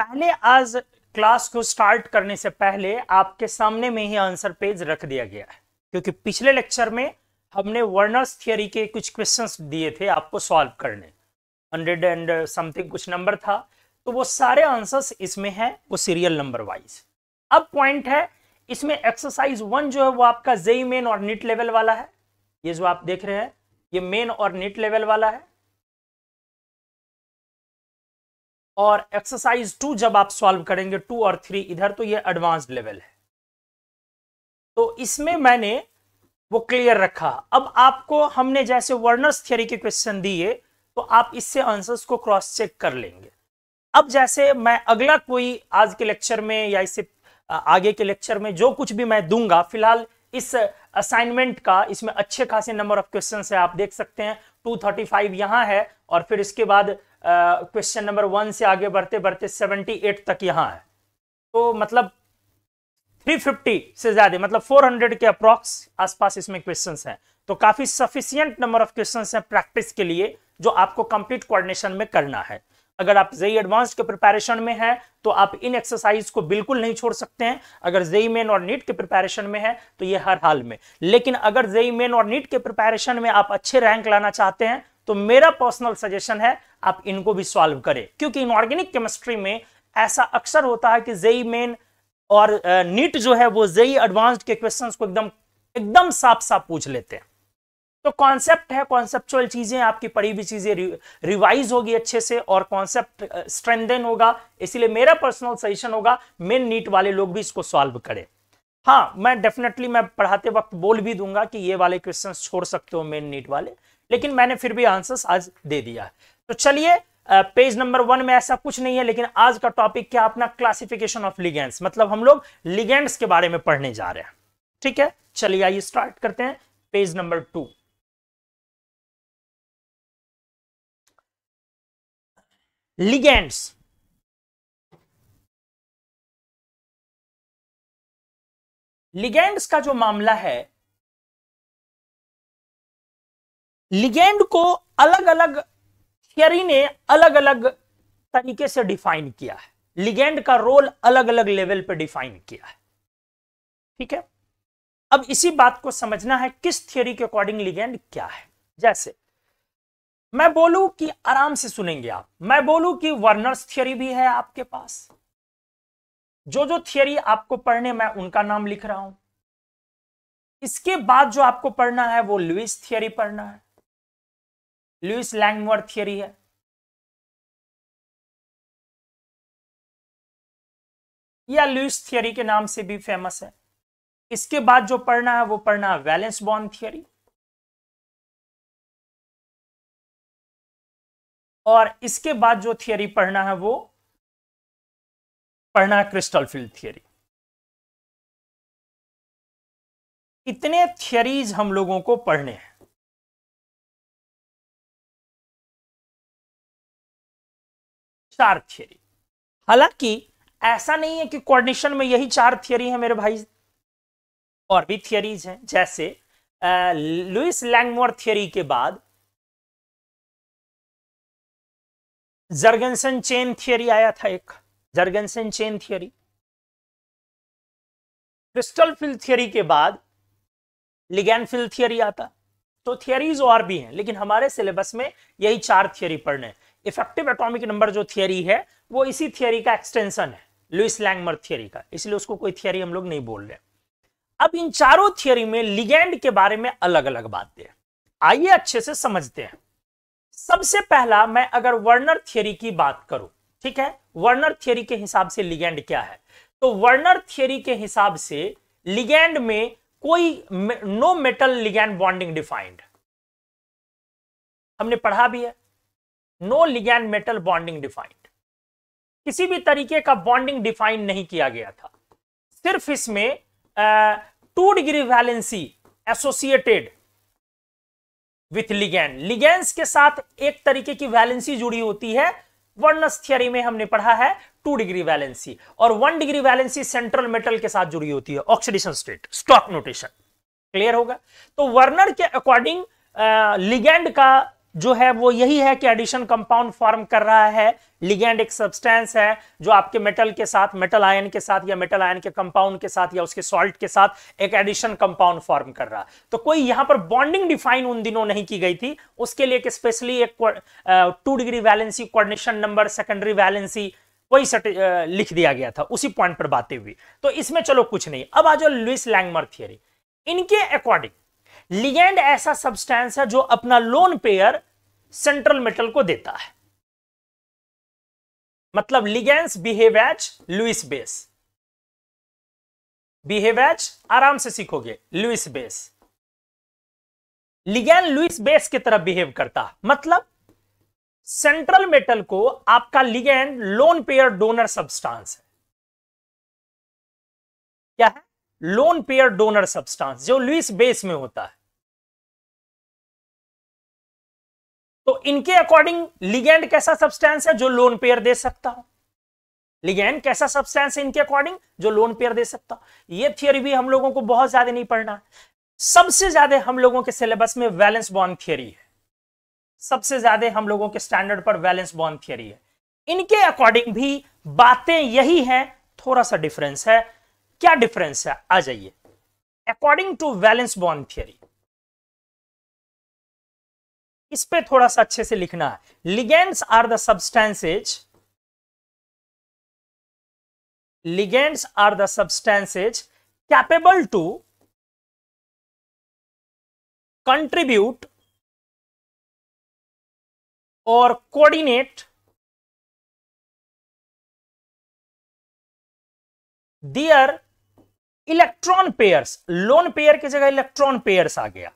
पहले आज क्लास को स्टार्ट करने से पहले आपके सामने में ही आंसर पेज रख दिया गया है क्योंकि पिछले लेक्चर में हमने वर्नर्स थियोरी के कुछ क्वेश्चंस दिए थे आपको सॉल्व करने हंड्रेड एंड समथिंग कुछ नंबर था तो वो सारे आंसर्स इसमें हैं वो सीरियल नंबर वाइज अब पॉइंट है इसमें एक्सरसाइज वन जो है वो आपका जेई मेन और नीट लेवल वाला है ये जो आप देख रहे हैं ये मेन और नीट लेवल वाला है और एक्सरसाइज टू जब आप सॉल्व करेंगे टू और थ्री इधर तो ये एडवांस लेवल है तो इसमें मैंने वो क्लियर रखा अब आपको हमने जैसे वर्नर्स थियरी के क्वेश्चन दिए तो आप इससे आंसर्स को क्रॉस चेक कर लेंगे अब जैसे मैं अगला कोई आज के लेक्चर में या इससे आगे के लेक्चर में जो कुछ भी मैं दूंगा फिलहाल इस असाइनमेंट का इसमें अच्छे खासे नंबर ऑफ क्वेश्चन है आप देख सकते हैं टू थर्टी यहां है और फिर इसके बाद क्वेश्चन नंबर वन से आगे बढ़ते बढ़ते सेवेंटी एट तक यहाँ है तो मतलब थ्री फिफ्टी से ज्यादा मतलब फोर हंड्रेड के अप्रॉक्स आसपास इसमें क्वेश्चन हैं तो काफी सफिशियंट नंबर ऑफ क्वेश्चन हैं प्रैक्टिस के लिए जो आपको कंप्लीट कोऑर्डिनेशन में करना है अगर आप जई एडवांस e के प्रिपरेशन में हैं तो आप इन एक्सरसाइज को बिल्कुल नहीं छोड़ सकते हैं अगर जई मेन e और नीट के प्रिपरेशन में है तो ये हर हाल में लेकिन अगर जई मेन e और नीट के प्रिपरेशन में आप अच्छे रैंक लाना चाहते हैं तो मेरा पर्सनल सजेशन है आप इनको भी सॉल्व करें क्योंकि इनऑर्गेनिक केमिस्ट्री में ऐसा अक्सर होता है कि जेई मेन और नीट जो है वो जेई एडवांस्ड के क्वेश्चंस को एकदम एकदम साफ साफ पूछ लेते हैं तो कॉन्सेप्ट है कॉन्सेप्चुअल चीजें आपकी पढ़ी हुई चीजें रिवाइज होगी अच्छे से और कॉन्सेप्ट स्ट्रेंथन होगा इसीलिए मेरा पर्सनल सजेशन होगा मेन नीट वाले लोग भी इसको सॉल्व करें हाँ मैं डेफिनेटली मैं पढ़ाते वक्त बोल भी दूंगा कि ये वाले क्वेश्चन छोड़ सकते हो मेन नीट वाले लेकिन मैंने फिर भी आंसर्स आज दे दिया तो चलिए पेज नंबर वन में ऐसा कुछ नहीं है लेकिन आज का टॉपिक क्या अपना क्लासिफिकेशन ऑफ लिगेंड्स मतलब हम लोग लिगेंड्स के बारे में पढ़ने जा रहे हैं ठीक है चलिए आइए स्टार्ट करते हैं page number two ligands ligands का जो मामला है लिगेंड को अलग अलग थियरी ने अलग अलग तरीके से डिफाइन किया है लिगेंड का रोल अलग अलग लेवल पर डिफाइन किया है ठीक है अब इसी बात को समझना है किस थियोरी के अकॉर्डिंग लिगेंड क्या है जैसे मैं बोलू कि आराम से सुनेंगे आप मैं बोलू कि वर्नर्स थियोरी भी है आपके पास जो जो थियोरी आपको पढ़ने मैं उनका नाम लिख रहा हूं इसके बाद जो आपको पढ़ना है वो लुइस थियोरी पढ़ना है लुइस लैंगवर्ड थियोरी है या लुइस थियोरी के नाम से भी फेमस है इसके बाद जो पढ़ना है वो पढ़ना है वैलेंस बॉन्ड थियोरी और इसके बाद जो थियोरी पढ़ना है वो पढ़ना है क्रिस्टल फील्ड थियोरी इतने थियरीज हम लोगों को पढ़ने हैं चार थियरी हालांकि ऐसा नहीं है कि कोऑर्डिनेशन में यही चार थियरी है मेरे भाई और भी थियरीज हैं जैसे लुइस लैंगमोर थियरी के बाद जर्गनसन चेन थियरी आया था एक Jorgensen chain theory crystal field theory के बाद लिगैन फिल थियरी आता तो थियरीज और भी हैं लेकिन हमारे सिलेबस में यही चार थियरी पढ़ने हैं इफेक्टिव एटॉमिक नंबर जो थियरी है वो इसी थियरी का एक्सटेंशन है लुइस लैंगमर थियरी का इसलिए उसको कोई थियरी हम लोग नहीं बोल रहे अब इन चारों थियरी में लिगेंड के बारे में अलग अलग बातें आइए अच्छे से समझते हैं सबसे पहला मैं अगर वर्नर थियरी की बात करूं ठीक है वर्नर थियरी के हिसाब से लिगेंड क्या है तो वर्नर थियरी के हिसाब से लिगेंड में कोई no metal ligand bonding defined हमने पढ़ा भी है no ligand metal bonding defined किसी भी तरीके का बॉन्डिंग डिफाइन नहीं किया गया था सिर्फ इसमें two degree valency associated with ligand ligands के साथ एक तरीके की वैलेंसी जुड़ी होती है वर्णस थियरी में हमने पढ़ा है टू डिग्री वैलेंसी और one degree valency central metal के साथ जुड़ी होती है oxidation state stock notation clear होगा तो वर्नर के अकॉर्डिंग लिगेंड का जो है वो यही है कि एडिशन कंपाउंड फॉर्म कर रहा है लिगेंड एक सब्सटेंस है जो आपके मेटल के साथ मेटल आयन के साथ या मेटल आयन के कंपाउंड के साथ या उसके सॉल्ट के साथ एक एडिशन कंपाउंड फॉर्म कर रहा तो कोई यहां पर बॉन्डिंग डिफाइन उन दिनों नहीं की गई थी उसके लिए एक स्पेशली एक two degree valency coordination number secondary valency वही सट लिख दिया गया था उसी पॉइंट पर बातें हुई तो इसमें चलो कुछ नहीं अब आ जाओ लुइस लैंगमर थियरी इनके अकॉर्डिंग लिगेंड ऐसा सब्सटेंस है जो अपना लोन पेयर सेंट्रल मेटल को देता है मतलब ligands behave as Lewis base behave as आराम से सीखोगे Lewis base ligand Lewis base की तरफ बिहेव करता मतलब सेंट्रल मेटल को आपका ligand lone pair donor substance है क्या है लोन पेयर डोनर सब्सटेंस जो लुइस बेस में होता है तो इनके अकॉर्डिंग लिगेंड कैसा सब्सटेंस है जो लोन पेयर दे सकता हो लिगेंड कैसा सब्सटेंस है इनके अकॉर्डिंग जो लोन पेयर दे सकता हो ये थियोरी भी हम लोगों को बहुत ज्यादा नहीं पढ़ना सबसे ज्यादा हम लोगों के सिलेबस में वैलेंस बॉन्ड थियोरी है सबसे ज्यादा हम लोगों के स्टैंडर्ड पर वैलेंस बॉन्ड थियोरी है इनके अकॉर्डिंग भी बातें यही हैं थोड़ा सा डिफरेंस है क्या डिफरेंस है आ जाइए according to valence bond theory इस पे थोड़ा सा अच्छे से लिखना है ligands are the substances ligands are the substances capable to contribute और coordinate their electron pairs lone pair की जगह इलेक्ट्रॉन पेयर्स आ गया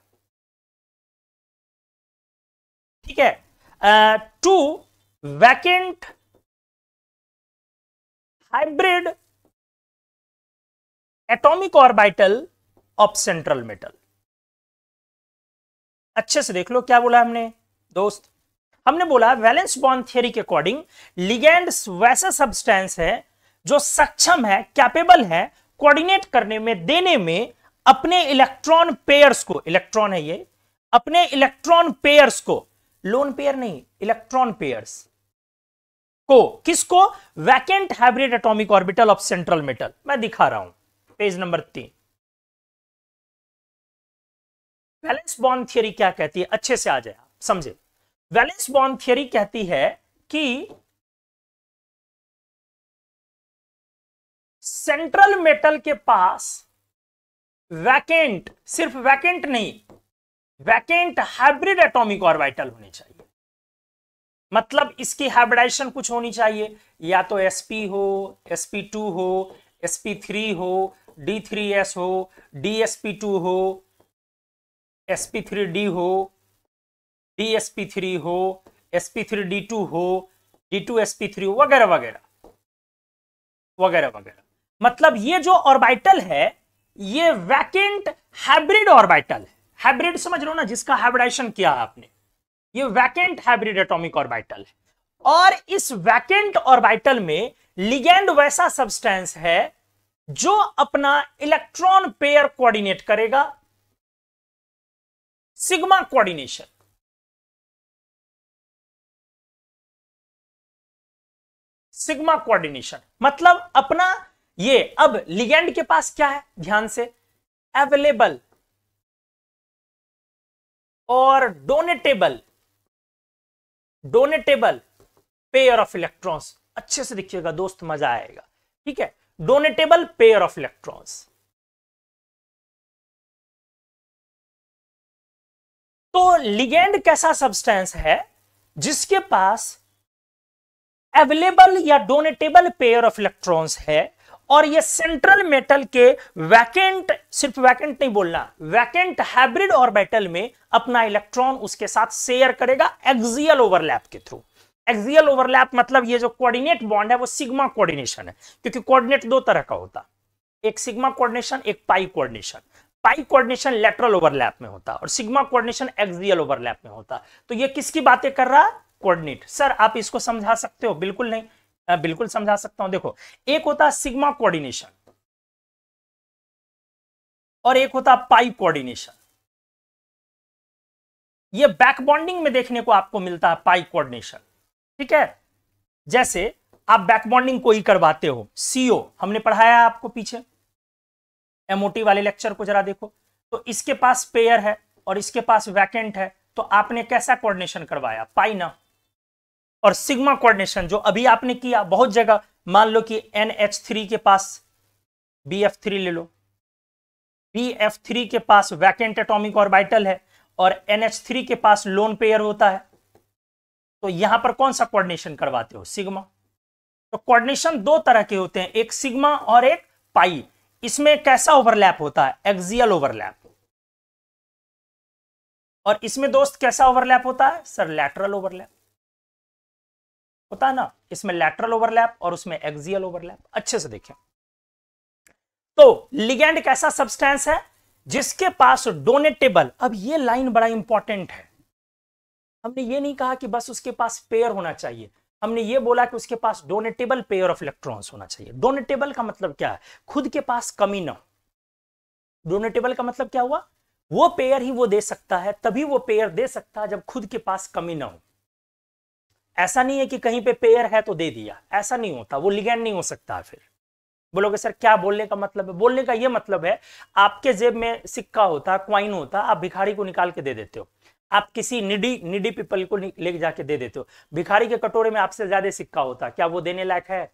ठीक है to vacant hybrid atomic orbital of central metal अच्छे से देख लो क्या बोला हमने दोस्त हमने बोला वैलेंस बॉन्ड थियरी के अकॉर्डिंग लिगेंड वैसा सब्सटेंस है जो सक्षम है कैपेबल है कोऑर्डिनेट करने में देने में अपने इलेक्ट्रॉन पेयर्स को इलेक्ट्रॉन है ये अपने इलेक्ट्रॉन पेयर्स को लोन पेयर नहीं इलेक्ट्रॉन पेयर को किसको vacant hybrid atomic orbital of central metal मैं दिखा रहा हूं पेज नंबर तीन वैलेंस बॉन्ड थियरी क्या कहती है अच्छे से आ जाए आप समझे वैलेंस बॉन्ड थियरी कहती है कि सेंट्रल मेटल के पास वैकेंट सिर्फ वैकेंट नहीं वैकेंट हाइब्रिड एटॉमिक ऑर्बिटल होने चाहिए मतलब इसकी हाइब्रिडाइजेशन कुछ होनी चाहिए या तो sp हो sp2 हो sp3 हो d3s हो dsp2 हो sp3d हो dsp3 हो sp3d2 हो d2sp3 हो वगैरह वगैरह वगैरह वगैरह मतलब ये जो ऑर्बिटल है ये वैकेंट हाइब्रिड ऑर्बिटल है हाइब्रिड समझ लो ना जिसका हाइब्रिडेशन किया आपने ये वैकेंट हाइब्रिड एटॉमिक ऑर्बिटल है और इस वैकेंट ऑर्बिटल में लिगेंड वैसा सब्सटेंस है जो अपना इलेक्ट्रॉन पेयर कोऑर्डिनेट करेगा सिग्मा कोऑर्डिनेशन सिग्मा कोऑर्डिनेशन मतलब अपना ये अब लिगेंड के पास क्या है ध्यान से अवेलेबल और donatable donatable pair of electrons अच्छे से देखिएगा दोस्त मजा आएगा ठीक है डोनेटेबल पेयर ऑफ इलेक्ट्रॉन्स तो लिगेंड कैसा सब्सटेंस है जिसके पास अवेलेबल या डोनेटेबल पेयर ऑफ इलेक्ट्रॉन्स है और ये सेंट्रल मेटल के वैकेंट सिर्फ वैकेंट नहीं बोलना वैकेंट हाइब्रिड ऑर्बिटल में अपना इलेक्ट्रॉन उसके साथ शेयर करेगा एक्सियल ओवरलैप के थ्रू एक्सियल ओवरलैप मतलब ये जो कोऑर्डिनेट बॉन्ड है वो सिग्मा कोऑर्डिनेशन है क्योंकि कोऑर्डिनेट दो तरह का होता एक सिग्मा कोऑर्डिनेशन एक pi coordination pi coordination lateral overlap में होता और सिग्मा कोऑर्डिनेशन एक्सियल ओवरलैप में होता तो ये किसकी बातें कर रहा कोऑर्डिनेट सर आप इसको समझा सकते हो बिल्कुल नहीं बिल्कुल समझा सकता हूं देखो एक होता है सिग्मा कोऑर्डिनेशन और एक होता पाई कोऑर्डिनेशन ये बैक बॉन्डिंग में देखने को आपको मिलता है पाई कोऑर्डिनेशन ठीक है जैसे आप बैक बॉन्डिंग को ही करवाते हो सीओ हमने पढ़ाया आपको पीछे एमओटी वाले लेक्चर को जरा देखो तो इसके पास पेयर है और इसके पास वैकेंट है तो आपने कैसा कोऑर्डिनेशन करवाया पाई ना और सिग्मा कोऑर्डिनेशन जो अभी आपने किया बहुत जगह मान लो कि एन एच थ्री के पास बी एफ थ्री ले लो बी एफ थ्री के पास वैकेंट एटॉमिक ऑर्बिटल है और एन एच थ्री के पास लोन पेयर होता है तो यहां पर कौन सा कोऑर्डिनेशन करवाते हो सिग्मा तो कोऑर्डिनेशन दो तरह के होते हैं एक सिग्मा और एक पाई इसमें कैसा ओवरलैप होता है एक्सियल ओवरलैप और इसमें दोस्त कैसा ओवरलैप होता है सर लैटरल ओवरलैप होता है ना इसमें लेटरल ओवरलैप और उसमें एक्सियल ओवरलैप अच्छे से देखें तो लिगेंड कैसा सब्सटेंस है जिसके पास डोनेटेबल अब ये लाइन बड़ा इंपॉर्टेंट है हमने ये नहीं कहा कि बस उसके पास पेयर होना चाहिए हमने ये बोला कि उसके पास डोनेटेबल पेयर ऑफ इलेक्ट्रॉन्स होना चाहिए डोनेटेबल का मतलब क्या है खुद के पास कमी ना हो डोनेटेबल का मतलब क्या हुआ वो पेयर ही वो दे सकता है तभी वो पेयर दे सकता है जब खुद के पास कमी ना हो ऐसा नहीं है कि कहीं पे पेयर है तो दे दिया ऐसा नहीं होता वो लिगेंड नहीं हो सकता फिर बोलोगे सर क्या बोलने का मतलब है बोलने का ये मतलब है आपके जेब में सिक्का होता क्वाइन होता आप भिखारी को निकाल के दे देते हो आप किसी निडी निडी पीपल को ले जाके दे देते हो भिखारी के कटोरे में आपसे ज्यादा सिक्का होता क्या वो देने लायक है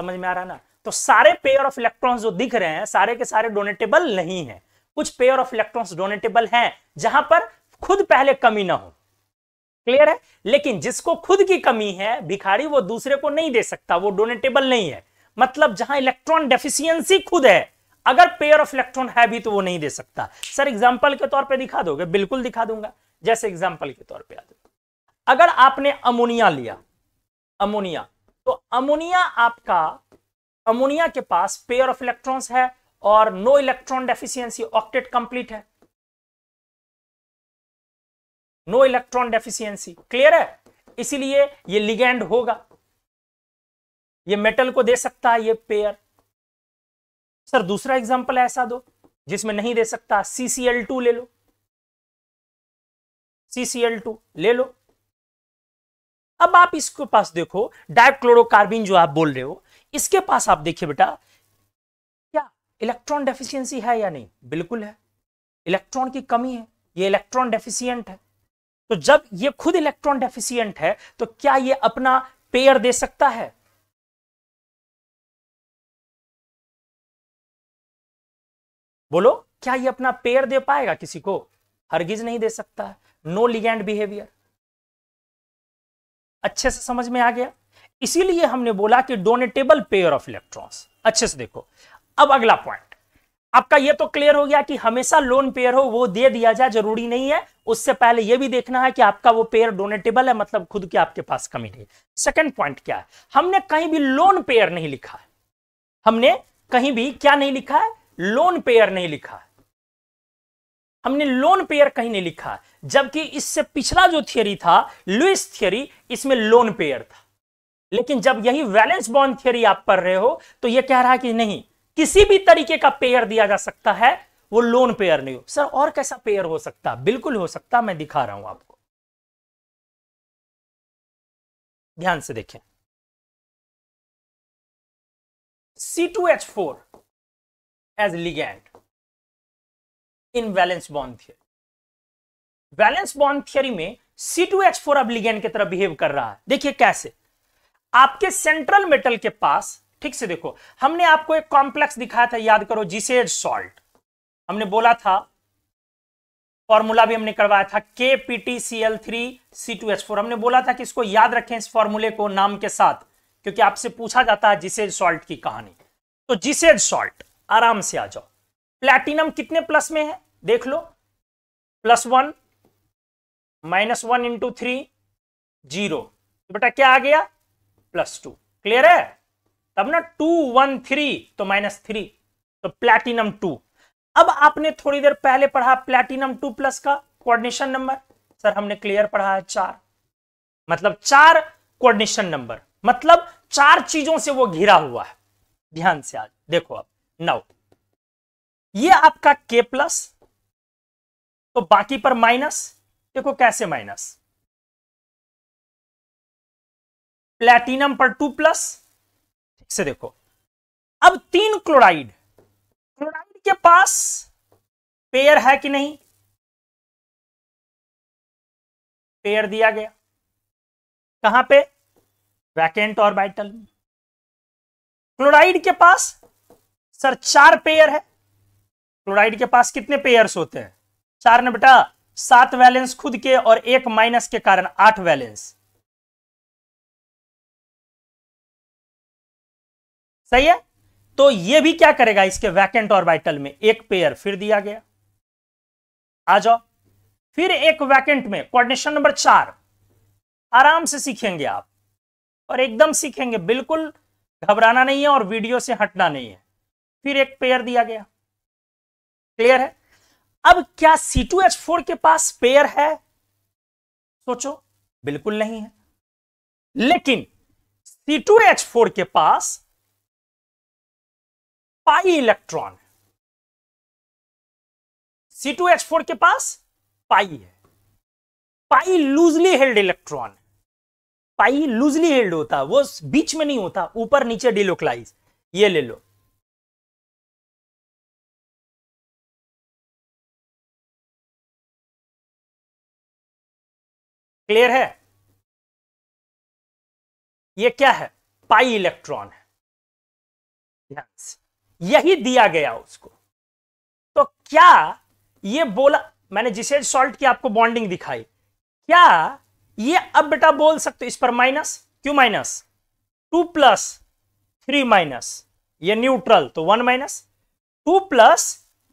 समझ में आ रहा ना तो सारे पेयर ऑफ इलेक्ट्रॉन्स जो दिख रहे हैं सारे के सारे डोनेटेबल नहीं है कुछ पेयर ऑफ इलेक्ट्रॉन्स डोनेटेबल हैं जहां पर खुद पहले कमी ना हो क्लियर है लेकिन जिसको खुद की कमी है भिखारी वो दूसरे को नहीं दे सकता वो डोनेटेबल नहीं है मतलब जहां इलेक्ट्रॉन डेफिशियंसी खुद है अगर पेयर ऑफ इलेक्ट्रॉन है भी तो वो नहीं दे सकता सर एग्जाम्पल के तौर पर दिखा दोगे बिल्कुल दिखा दूंगा जैसे एग्जाम्पल के तौर पर अगर आपने अमोनिया लिया अमोनिया तो अमोनिया आपका अमोनिया के पास पेयर ऑफ इलेक्ट्रॉन्स है और no electron deficiency octet complete है नो इलेक्ट्रॉन डेफिशियंसी क्लियर है इसीलिए ये लिगेंड होगा ये मेटल को दे सकता है ये पेयर सर दूसरा एग्जांपल ऐसा दो जिसमें नहीं दे सकता सीसीएल टू ले लो सीसीएल टू ले लो अब आप इसके पास देखो डायक्लोरोकार्बिन जो आप बोल रहे हो इसके पास आप देखिए बेटा क्या इलेक्ट्रॉन डेफिशियंसी है या नहीं बिल्कुल है इलेक्ट्रॉन की कमी है ये इलेक्ट्रॉन डेफिशियंट है तो जब ये खुद इलेक्ट्रॉन डेफिशियंट है तो क्या ये अपना पेयर दे सकता है बोलो क्या ये अपना पेयर दे पाएगा किसी को हरगिज नहीं दे सकता है नो लिगेंड बिहेवियर अच्छे से समझ में आ गया इसीलिए हमने बोला कि डोनेटेबल पेयर ऑफ इलेक्ट्रॉन्स अच्छे से देखो अब अगला पॉइंट आपका ये तो क्लियर हो गया कि हमेशा लोन पेयर हो वो दे दिया जाए जरूरी नहीं है उससे पहले ये भी देखना है कि आपका वो पेयर डोनेटेबल है मतलब खुद के आपके पास कमी नहीं सेकंड पॉइंट क्या है हमने कहीं भी लोन पेयर नहीं लिखा है हमने कहीं भी क्या नहीं लिखा है लोन पेयर नहीं लिखा है हमने लोन पेयर कहीं नहीं लिखा जबकि इससे पिछला जो थियरी था लुइस थियरी इसमें लोन पेयर था लेकिन जब यही वैलेंस बॉन्ड थियरी आप पढ़ रहे हो तो यह कह रहा है कि नहीं किसी भी तरीके का पेयर दिया जा सकता है वो लोन पेयर नहीं हो सर और कैसा पेयर हो सकता बिल्कुल हो सकता मैं दिखा रहा हूं आपको ध्यान से देखें C2H4 as ligand in valence bond theory. Valence bond theory में C2H4 अब लिगेंड की तरह बिहेव कर रहा है देखिए कैसे आपके सेंट्रल मेटल के पास ठीक से देखो हमने आपको एक कॉम्प्लेक्स दिखाया था याद करो जिसेड सॉल्ट हमने बोला था फॉर्मूला भी हमने करवाया था K P T C L three C two H four हमने बोला था कि इसको याद रखें इस फॉर्मूले को नाम के साथ क्योंकि आपसे पूछा जाता है जिसेज सॉल्ट की कहानी तो जिसेज सॉल्ट आराम से आ जाओ प्लेटिनम कितने प्लस में है देख लो plus one minus one into three zero बेटा क्या आ गया प्लस टू क्लियर है तब ना टू वन थ्री तो माइनस थ्री तो प्लेटिनम टू अब आपने थोड़ी देर पहले पढ़ा प्लेटिनम टू प्लस का कोऑर्डिनेशन नंबर सर हमने क्लियर पढ़ा है चार मतलब चार कोऑर्डिनेशन नंबर मतलब चार चीजों से वो घिरा हुआ है ध्यान से आज देखो अब नौ ये आपका के प्लस तो बाकी पर माइनस देखो कैसे माइनस प्लेटिनम पर टू प्लस से देखो अब तीन क्लोराइड क्लोराइड के पास पेयर है कि नहीं पेयर दिया गया कहां पे वैकेंट और बाइटल क्लोराइड के पास सर चार पेयर है क्लोराइड के पास कितने पेयर्स होते हैं चार ने बेटा सात वैलेंस खुद के और एक माइनस के कारण आठ वैलेंस सही है तो ये भी क्या करेगा इसके वैकेंट और वाइटल में एक पेयर फिर दिया गया आ जाओ फिर एक वैकेंट में कोऑर्डिनेशन नंबर चार आराम से सीखेंगे आप और एकदम सीखेंगे बिल्कुल घबराना नहीं है और वीडियो से हटना नहीं है फिर एक पेयर दिया गया क्लियर है अब क्या सी टू एच फोर के पास पेयर है सोचो बिल्कुल नहीं है लेकिन सी टू एच फोर के पास pi electron C two H four के पास पाई है pi loosely held electron pi loosely held होता है वो बीच में नहीं होता ऊपर नीचे डिलोकलाइज ये ले लो क्लियर है ये क्या है पाई इलेक्ट्रॉन है यही दिया गया उसको तो क्या ये बोला मैंने जिसे सॉल्ट की आपको बॉन्डिंग दिखाई क्या ये अब बेटा बोल सकते हो इस पर माइनस क्यों minus two plus three minus ये न्यूट्रल तो one minus two plus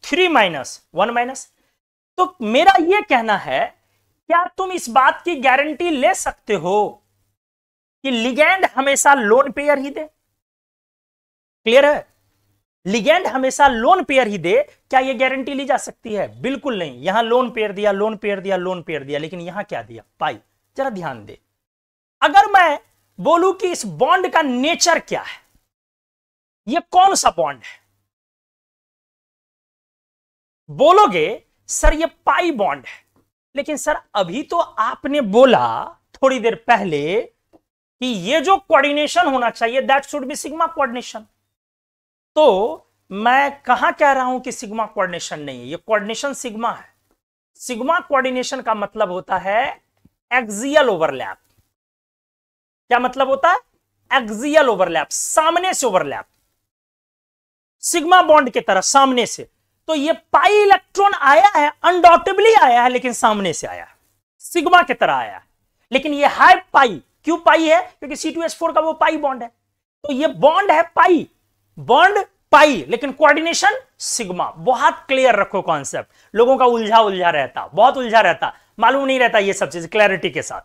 three minus one minus तो मेरा ये कहना है क्या तुम इस बात की गारंटी ले सकते हो कि लिगेंड हमेशा लोन पेयर ही दे क्लियर है लिगेंड हमेशा लोन पेयर ही दे क्या यह गारंटी ली जा सकती है बिल्कुल नहीं यहां लोन पेयर दिया लोन पेयर दिया लोन पेयर दिया लेकिन यहां क्या दिया पाई जरा ध्यान दे अगर मैं बोलू कि इस बॉन्ड का नेचर क्या है यह कौन सा बॉन्ड है बोलोगे सर ये पाई बॉन्ड है लेकिन सर अभी तो आपने बोला थोड़ी देर पहले कि ये जो कोऑर्डिनेशन होना चाहिए that should be sigma coordination तो मैं कहा कह रहा हूं कि सिग्मा कोऑर्डिनेशन नहीं है ये कोऑर्डिनेशन सिग्मा है सिग्मा कोऑर्डिनेशन का मतलब होता है एक्सियल ओवरलैप क्या मतलब होता है एक्सियल ओवरलैप सामने से ओवरलैप सिग्मा बॉन्ड की तरह सामने से तो ये पाई इलेक्ट्रॉन आया है अनडाउटेबली आया है लेकिन सामने से आया है सिग्मा की तरह आया लेकिन ये हाई पाई क्यों पाई है क्योंकि सी टू एस फोर का वो पाई बॉन्ड है तो ये बॉन्ड है पाई बॉन्ड पाई लेकिन कोऑर्डिनेशन सिग्मा बहुत क्लियर रखो कॉन्सेप्ट लोगों का उलझा उलझा रहता बहुत उलझा रहता मालूम नहीं रहता ये सब चीज क्लैरिटी के साथ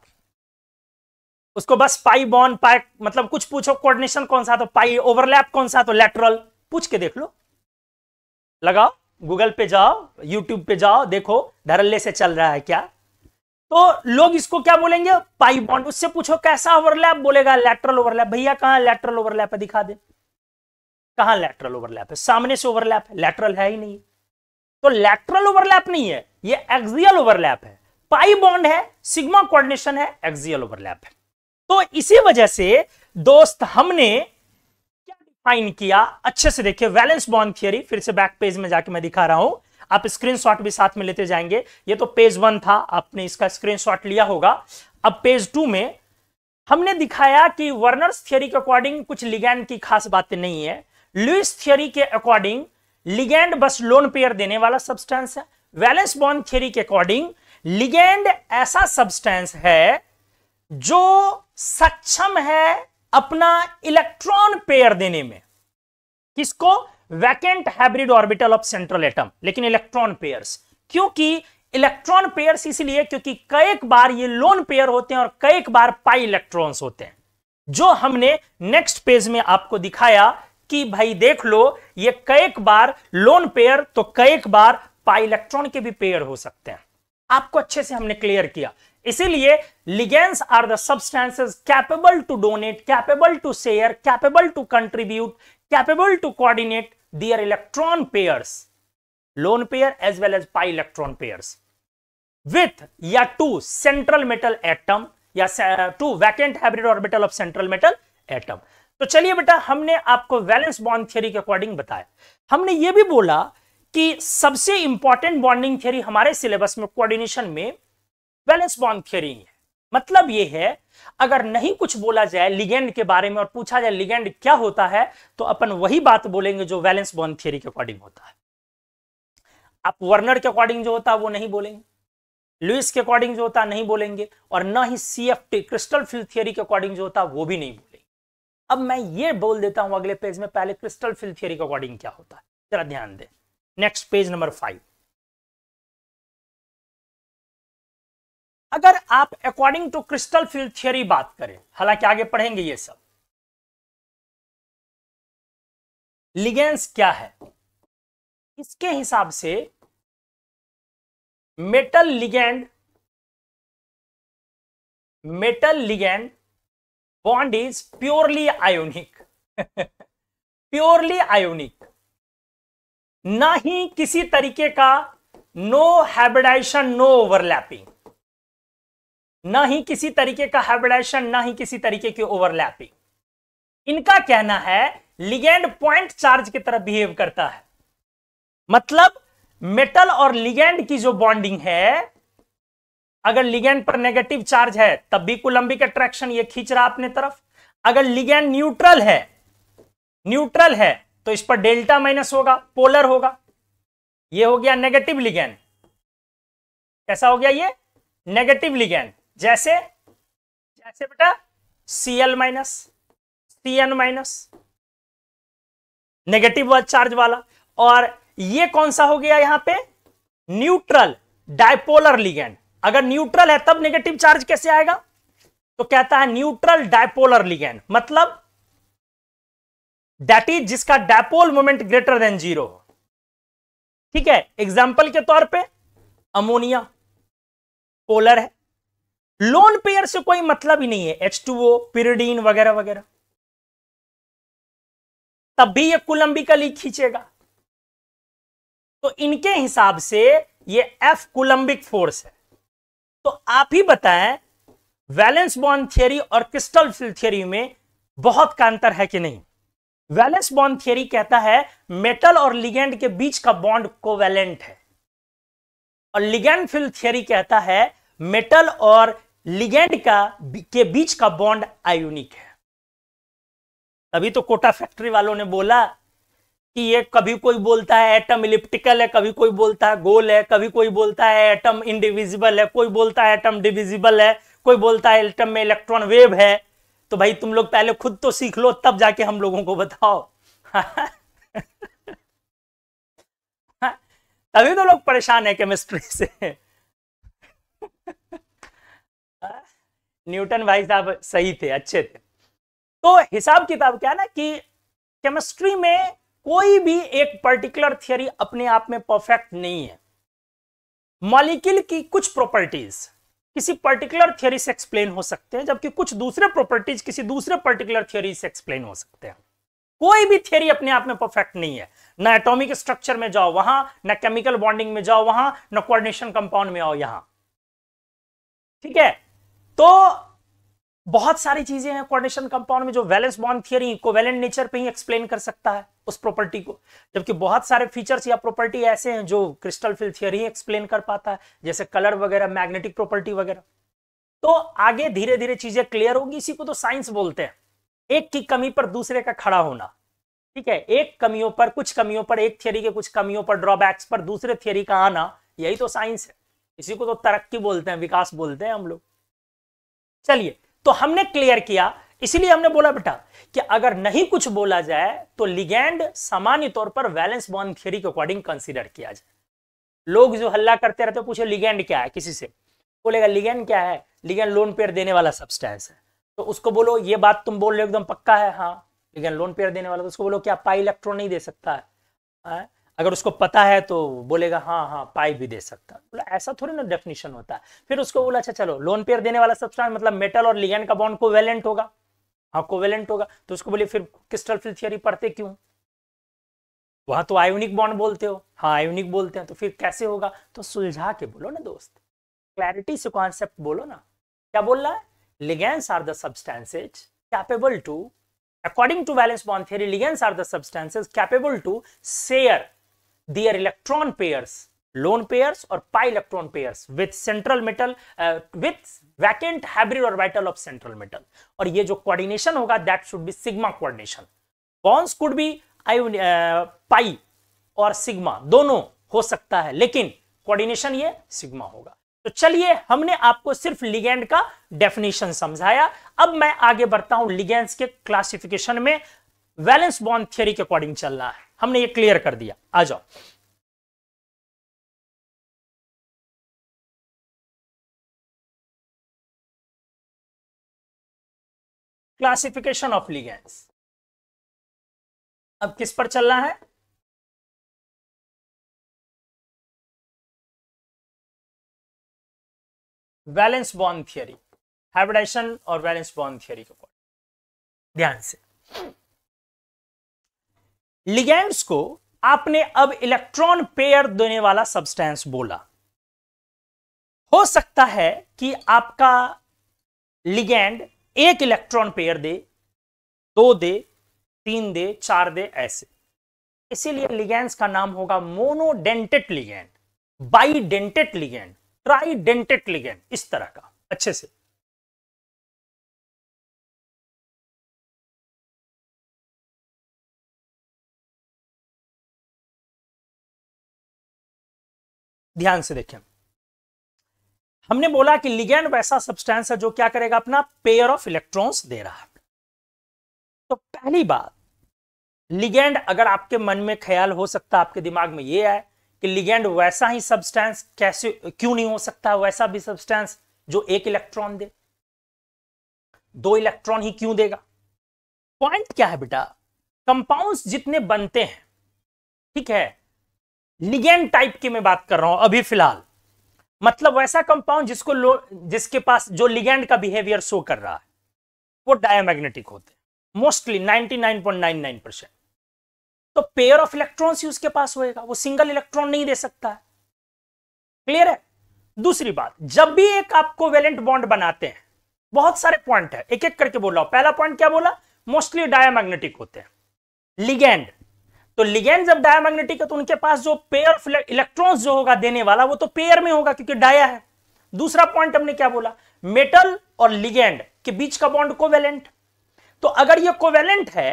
उसको बस पाई बॉन्ड पाई मतलब कुछ पूछो कोऑर्डिनेशन कौन सा तो पाई ओवरलैप कौन सा तो लेटरल पूछ के देख लो लगाओ गूगल पे जाओ यूट्यूब पे जाओ देखो धरल्ले से चल रहा है क्या तो लोग इसको क्या बोलेंगे पाई बॉन्ड उससे पूछो कैसा ओवरलैप बोलेगा लेटरल ओवरलैप भैया कहा लेटरल ओवरलैप दिखा दे कहां लेटरल ओवरलैप है सामने से ओवरलैप है लेटरल है ही नहीं तो लेटरल ओवरलैप नहीं है ये एक्सियल ओवरलैप है पाई बॉन्ड है सिग्मा कोऑर्डिनेशन है एक्सियल ओवरलैप है तो इसी वजह से दोस्त हमने क्या डिफाइन किया अच्छे से देखिए वैलेंस बॉन्ड थियरी फिर से बैक पेज में जाके मैं दिखा रहा हूं आप स्क्रीनशॉट भी साथ में लेते जाएंगे ये तो पेज वन था आपने इसका स्क्रीनशॉट लिया होगा अब पेज टू में हमने दिखाया कि वर्नर्स थियरी के अकॉर्डिंग कुछ लिगैंड की खास बातें नहीं है लुइस थियरी के अकॉर्डिंग लिगेंड बस लोन पेयर देने वाला सब्सटेंस है वैलेंस बॉन्ड थियरी के अकॉर्डिंग लिगेंड ऐसा सब्सटेंस है जो सक्षम है अपना इलेक्ट्रॉन पेयर देने में किसको vacant hybrid orbital of central atom लेकिन इलेक्ट्रॉन पेयर्स क्योंकि इलेक्ट्रॉन पेयर इसलिए क्योंकि कई बार ये लोन पेयर होते हैं और कई बार पाई इलेक्ट्रॉन होते हैं जो हमने नेक्स्ट पेज में आपको दिखाया कि भाई देख लो ये कैक बार लोन पेयर तो कैक बार पाइलेक्ट्रॉन के भी पेयर हो सकते हैं आपको अच्छे से हमने क्लियर किया इसीलिए ligands are the substances capable to donate capable to share capable to contribute capable to coordinate their electron pairs lone pair as well as pi electron pairs with या टू सेंट्रल मेटल एटम या to vacant hybrid orbital of central metal atom तो चलिए बेटा हमने आपको valence bond theory के according बताया हमने ये भी बोला कि सबसे इंपॉर्टेंट बॉन्डिंग थियरी हमारे सिलेबस में कोऑर्डिनेशन में वैलेंस बॉन्ड थियरी है मतलब ये है अगर नहीं कुछ बोला जाए लिगेंड के बारे में और पूछा जाए लिगेंड क्या होता है तो अपन वही बात बोलेंगे जो वैलेंस बॉन्ड थियरी के अकॉर्डिंग होता है आप वर्नर के अकॉर्डिंग जो होता है वो नहीं बोलेंगे लुइस के अकॉर्डिंग जो होता है नहीं बोलेंगे और ना ही C F T crystal field theory के अकॉर्डिंग जो होता है वो भी नहीं अब मैं ये बोल देता हूं अगले पेज में पहले क्रिस्टल फिल थियरी के अकॉर्डिंग क्या होता है जरा ध्यान दें नेक्स्ट पेज नंबर फाइव अगर आप according to crystal field theory बात करें हालांकि आगे पढ़ेंगे ये सब लिगेंस क्या है इसके हिसाब से metal ligand metal ligand bond is purely ionic purely ionic ना ही किसी तरीके का नो हैबिडाइशन नो ओवरलैपिंग ना ही किसी तरीके का हैबिडाइशन ना ही किसी तरीके की ओवरलैपिंग इनका कहना है लिगेंड पॉइंट चार्ज की तरफ बिहेव करता है मतलब मेटल और लिगेंड की जो बॉन्डिंग है अगर लिगेंड पर नेगेटिव चार्ज है तब भी कुलंबिक अट्रैक्शन ये खींच रहा अपने तरफ अगर लिगेंड न्यूट्रल है न्यूट्रल है तो इस पर डेल्टा माइनस होगा पोलर होगा ये हो गया नेगेटिव लिगेंड कैसा हो गया ये नेगेटिव लिगेंड जैसे जैसे बेटा C L minus C N minus negative charge वाला और ये कौन सा हो गया यहां पे न्यूट्रल डायपोलर लिगेंड अगर न्यूट्रल है तब नेगेटिव चार्ज कैसे आएगा तो कहता है न्यूट्रल डायपोलर लिगेंड मतलब दैट इज जिसका dipole moment greater than zero हो ठीक है एग्जाम्पल के तौर पे अमोनिया पोलर है लोन पेयर से कोई मतलब ही नहीं है एच टू ओ पिरीडीन वगैरह वगैरह तब भी ये कुलंबिकली खींचेगा तो इनके हिसाब से ये एफ कुलंबिक फोर्स है तो आप ही बताएं वैलेंस बॉन्ड थियरी और क्रिस्टल फील्ड थियरी में बहुत का अंतर है कि नहीं वैलेंस बॉन्ड थियरी कहता है मेटल और लिगेंड के बीच का बॉन्ड कोवेलेंट है और लिगेंड फील्ड थियरी कहता है मेटल और लिगेंड का के बीच का बॉन्ड आयोनिक है तभी तो कोटा फैक्ट्री वालों ने बोला कि ये कभी कोई बोलता है एटम इलिप्टिकल है कभी कोई बोलता है गोल है कभी कोई बोलता है एटम इंडिविजिबल है कोई बोलता है एटम डिविजिबल है कोई बोलता है एटम में इलेक्ट्रॉन वेव है तो भाई तुम लोग पहले खुद तो सीख लो तब जाके हम लोगों को बताओ तभी तो लोग परेशान है केमिस्ट्री से न्यूटन भाई साहब सही थे अच्छे थे तो हिसाब किताब क्या ना कि केमिस्ट्री में कोई भी एक पर्टिकुलर थियरी अपने आप में परफेक्ट नहीं है मॉलिक्यूल की कुछ प्रॉपर्टीज किसी पर्टिकुलर थियोरी से एक्सप्लेन हो सकते हैं जबकि कुछ दूसरे प्रॉपर्टीज किसी दूसरे पर्टिकुलर थियोरी से एक्सप्लेन हो सकते हैं कोई भी थियोरी अपने आप में परफेक्ट नहीं है ना एटॉमिक स्ट्रक्चर में जाओ वहां ना केमिकल बॉन्डिंग में जाओ वहां ना कोऑर्डिनेशन कंपाउंड में आओ यहां ठीक है तो बहुत सारी चीजें हैं कोऑर्डिनेशन कंपाउंड में जो valence bond theory covalent nature पे ही एक्सप्लेन कर सकता है उस प्रॉपर्टी को जबकि बहुत सारे फीचर्स या प्रॉपर्टी ऐसे हैं जो क्रिस्टल फिल थियरी एक्सप्लेन कर पाता है जैसे कलर वगैरह मैग्नेटिक प्रॉपर्टी वगैरह तो आगे धीरे धीरे चीजें क्लियर होगी इसी को तो साइंस बोलते हैं एक की कमी पर दूसरे का खड़ा होना ठीक है एक कमियों पर कुछ कमियों पर एक थियरी के कुछ कमियों पर ड्रॉबैक्स पर दूसरे थियरी का आना यही तो साइंस है इसी को तो तरक्की बोलते हैं विकास बोलते हैं हम लोग चलिए तो हमने क्लियर किया इसीलिए हमने बोला बेटा कि अगर नहीं कुछ बोला जाए तो लिगेंड सामान्य तौर पर वैलेंस बॉन्ड थ्योरी के अकॉर्डिंग कंसीडर किया जाए लोग जो हल्ला करते रहते पूछे लिगेंड क्या है किसी से बोलेगा लिगेंड क्या है लिगेंड लोन पेयर देने वाला सब्सटेंस है तो उसको बोलो ये बात तुम बोल रहे हो एकदम पक्का है हाँ लिगेंड लोन पेयर देने वाला तो उसको बोलो क्या पाई इलेक्ट्रॉन नहीं दे सकता है हाँ, अगर उसको पता है तो बोलेगा हाँ हाँ पाई भी दे सकता बोला ऐसा थोड़ी ना डेफिनेशन होता है फिर उसको बोला अच्छा चलो लोन पेयर देने वाला सब्सटेंस मतलब मेटल और लिगेंड का बॉन्ड कोवेलेंट होगा हाँ कोवेलेंट होगा तो उसको बोले फिर क्रिस्टल फिल थियरी पढ़ते क्यों वहां तो आयोनिक बॉन्ड बोलते हो हाँ आयोनिक बोलते हैं तो फिर कैसे होगा तो सुलझा के बोलो ना दोस्त क्लैरिटी से कॉन्सेप्ट बोलो ना क्या बोल रहा है ligands are the substances capable to according to valence bond theory ligands are the substances capable to share their electron pairs lone pairs or pi electron pairs with central metal uh, with vacant hybrid orbital of central metal और ये जो coordination होगा that should be sigma coordination bonds could be ion uh, pi और sigma दोनों हो सकता है लेकिन coordination ये sigma होगा तो चलिए हमने आपको सिर्फ लिगेंड का डेफिनेशन समझाया अब मैं आगे बढ़ता हूं लिगेंड्स के क्लासिफिकेशन में वैलेंस बॉन्ड थ्योरी के अकॉर्डिंग चलना है हमने ये क्लियर कर दिया आ जाओ क्लासिफिकेशन ऑफ लिगेंड्स अब किस पर चलना है वैलेंस बॉन्ड थियरी हाइब्रिडाइजेशन और वैलेंस बॉन्ड थियरी के ध्यान से लिगेंड्स को आपने अब इलेक्ट्रॉन पेयर देने वाला सब्सटेंस बोला हो सकता है कि आपका लिगेंड एक इलेक्ट्रॉन पेयर दे दो दे तीन दे चार दे ऐसे इसीलिए लिगेंड्स का नाम होगा monodentate ligand bidentate ligand tridentate ligand इस तरह का अच्छे से ध्यान से देखें हमने बोला कि लिगेंड वैसा सब्सटेंस है जो क्या करेगा अपना पेयर ऑफ इलेक्ट्रॉन्स दे रहा है तो पहली बात लिगेंड अगर आपके मन में ख्याल हो सकता आपके दिमाग में यह है कि लिगेंड वैसा ही सब्सटेंस कैसे क्यों नहीं हो सकता वैसा भी सब्सटेंस जो एक इलेक्ट्रॉन दे दो इलेक्ट्रॉन ही क्यों देगा पॉइंट क्या है बेटा कंपाउंड्स जितने बनते हैं ठीक है लिगेंड टाइप की मैं बात कर रहा हूं अभी फिलहाल मतलब वैसा कंपाउंड जिसको जिसके पास जो लिगेंड का बिहेवियर शो कर रहा है वो डायमैग्नेटिक होते हैं मोस्टली 99.99 परसेंट तो पेयर ऑफ इलेक्ट्रॉन्स ही उसके पास होएगा वो सिंगल इलेक्ट्रॉन नहीं दे सकता है क्लियर है दूसरी बात जब भी एक आपको वेलेंट बॉन्ड बनाते हैं बहुत सारे पॉइंट है एक एक करके बोल रहा हूं पहला पॉइंट क्या बोला मोस्टली डायमैग्नेटिक होते हैं लिगेंड तो लिगेंड जब डायमैग्नेटिक है तो उनके पास जो पेयर ऑफ इलेक्ट्रॉन्स जो होगा देने वाला वो तो पेयर में होगा क्योंकि डाया है दूसरा पॉइंट हमने क्या बोला मेटल और लिगेंड के बीच का बॉन्ड कोवेलेंट तो अगर ये कोवेलेंट है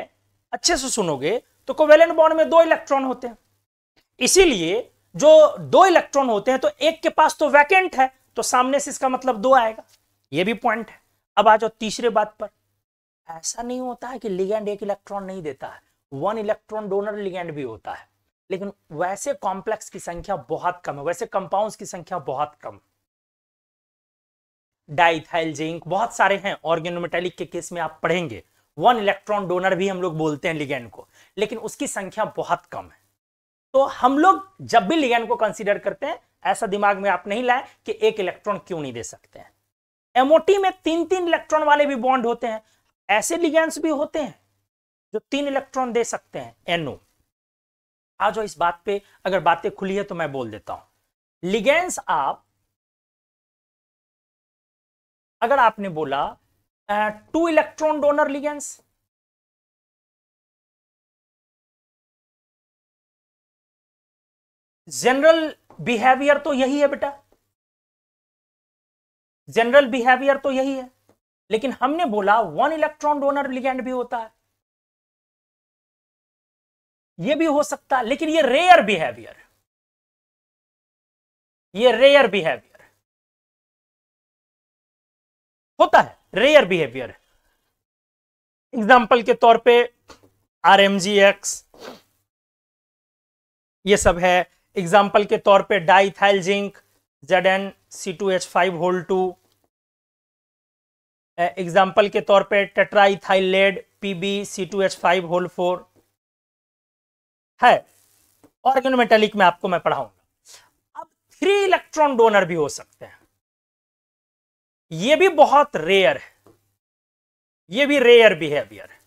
अच्छे से सुनोगे तो कोवेलेंट बॉन्ड में दो इलेक्ट्रॉन होते हैं इसीलिए जो दो इलेक्ट्रॉन होते हैं तो एक के पास तो वैकेंट है तो सामने से इसका मतलब दो आएगा ये भी पॉइंट है अब आ जाओ तीसरे बात पर ऐसा नहीं होता है कि लिगेंड एक इलेक्ट्रॉन नहीं देता है वन इलेक्ट्रॉन डोनर लिगेंड भी होता है लेकिन वैसे कॉम्प्लेक्स की संख्या बहुत कम है वैसे कंपाउंड्स की संख्या बहुत कम डाइथाइल जिंक बहुत सारे हैं ऑर्गेनोमेटेलिक के केस में आप पढ़ेंगे वन इलेक्ट्रॉन डोनर भी हम लोग बोलते हैं लिगेंड को लेकिन उसकी संख्या बहुत कम है तो हम लोग जब भी लिगेंड को कंसिडर करते हैं ऐसा दिमाग में आप नहीं लाए कि एक इलेक्ट्रॉन क्यों नहीं दे सकते हैं एमओटी में तीन तीन इलेक्ट्रॉन वाले भी बॉन्ड होते हैं ऐसे लिगेंड्स भी होते हैं जो तीन इलेक्ट्रॉन दे सकते हैं एनओ आ जाओ इस बात पे अगर बातें खुली है तो मैं बोल देता हूं लिगेंस आप अगर आपने बोला two electron donor ligands general behaviour तो यही है बेटा जनरल बिहेवियर तो यही है लेकिन हमने बोला वन इलेक्ट्रॉन डोनर लिगेंड भी होता है यह भी हो सकता है लेकिन ये रेयर बिहेवियर ये रेयर बिहेवियर होता है रेयर बिहेवियर एग्जाम्पल के तौर पे आर एम जी एक्स ये सब है एग्जाम्पल के तौर पे diethyl zinc Z N C two H five whole two example के तौर पे tetraethylated lead P B C two H five whole four है ऑर्गेनोमेटेलिक में आपको मैं पढ़ाऊंगा अब थ्री इलेक्ट्रॉन डोनर भी हो सकते हैं ये भी बहुत रेयर है ये भी रेयर बिहेवियर है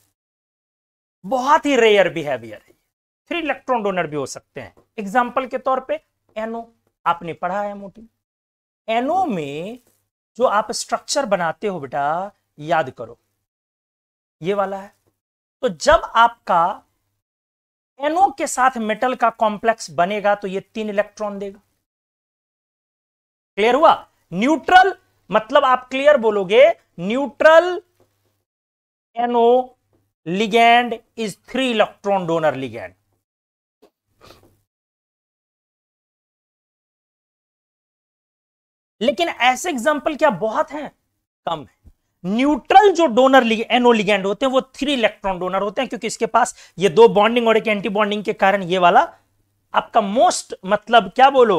बहुत ही रेयर बिहेवियर है थ्री इलेक्ट्रॉन डोनर भी हो सकते हैं एग्जाम्पल के तौर पर एनओ आपने पढ़ा है मोटी एनओ में जो आप स्ट्रक्चर बनाते हो बेटा याद करो ये वाला है तो जब आपका एनओ के साथ मेटल का कॉम्प्लेक्स बनेगा तो ये तीन इलेक्ट्रॉन देगा क्लियर हुआ न्यूट्रल मतलब आप क्लियर बोलोगे neutral N O ligand is three electron donor ligand लेकिन ऐसे एग्जाम्पल क्या बहुत हैं कम है न्यूट्रल जो डोनर एनो लिगेंड होते हैं वो थ्री इलेक्ट्रॉन डोनर होते हैं क्योंकि इसके पास ये दो बॉन्डिंग और एक एंटी बॉन्डिंग के कारण ये वाला आपका मोस्ट मतलब क्या बोलो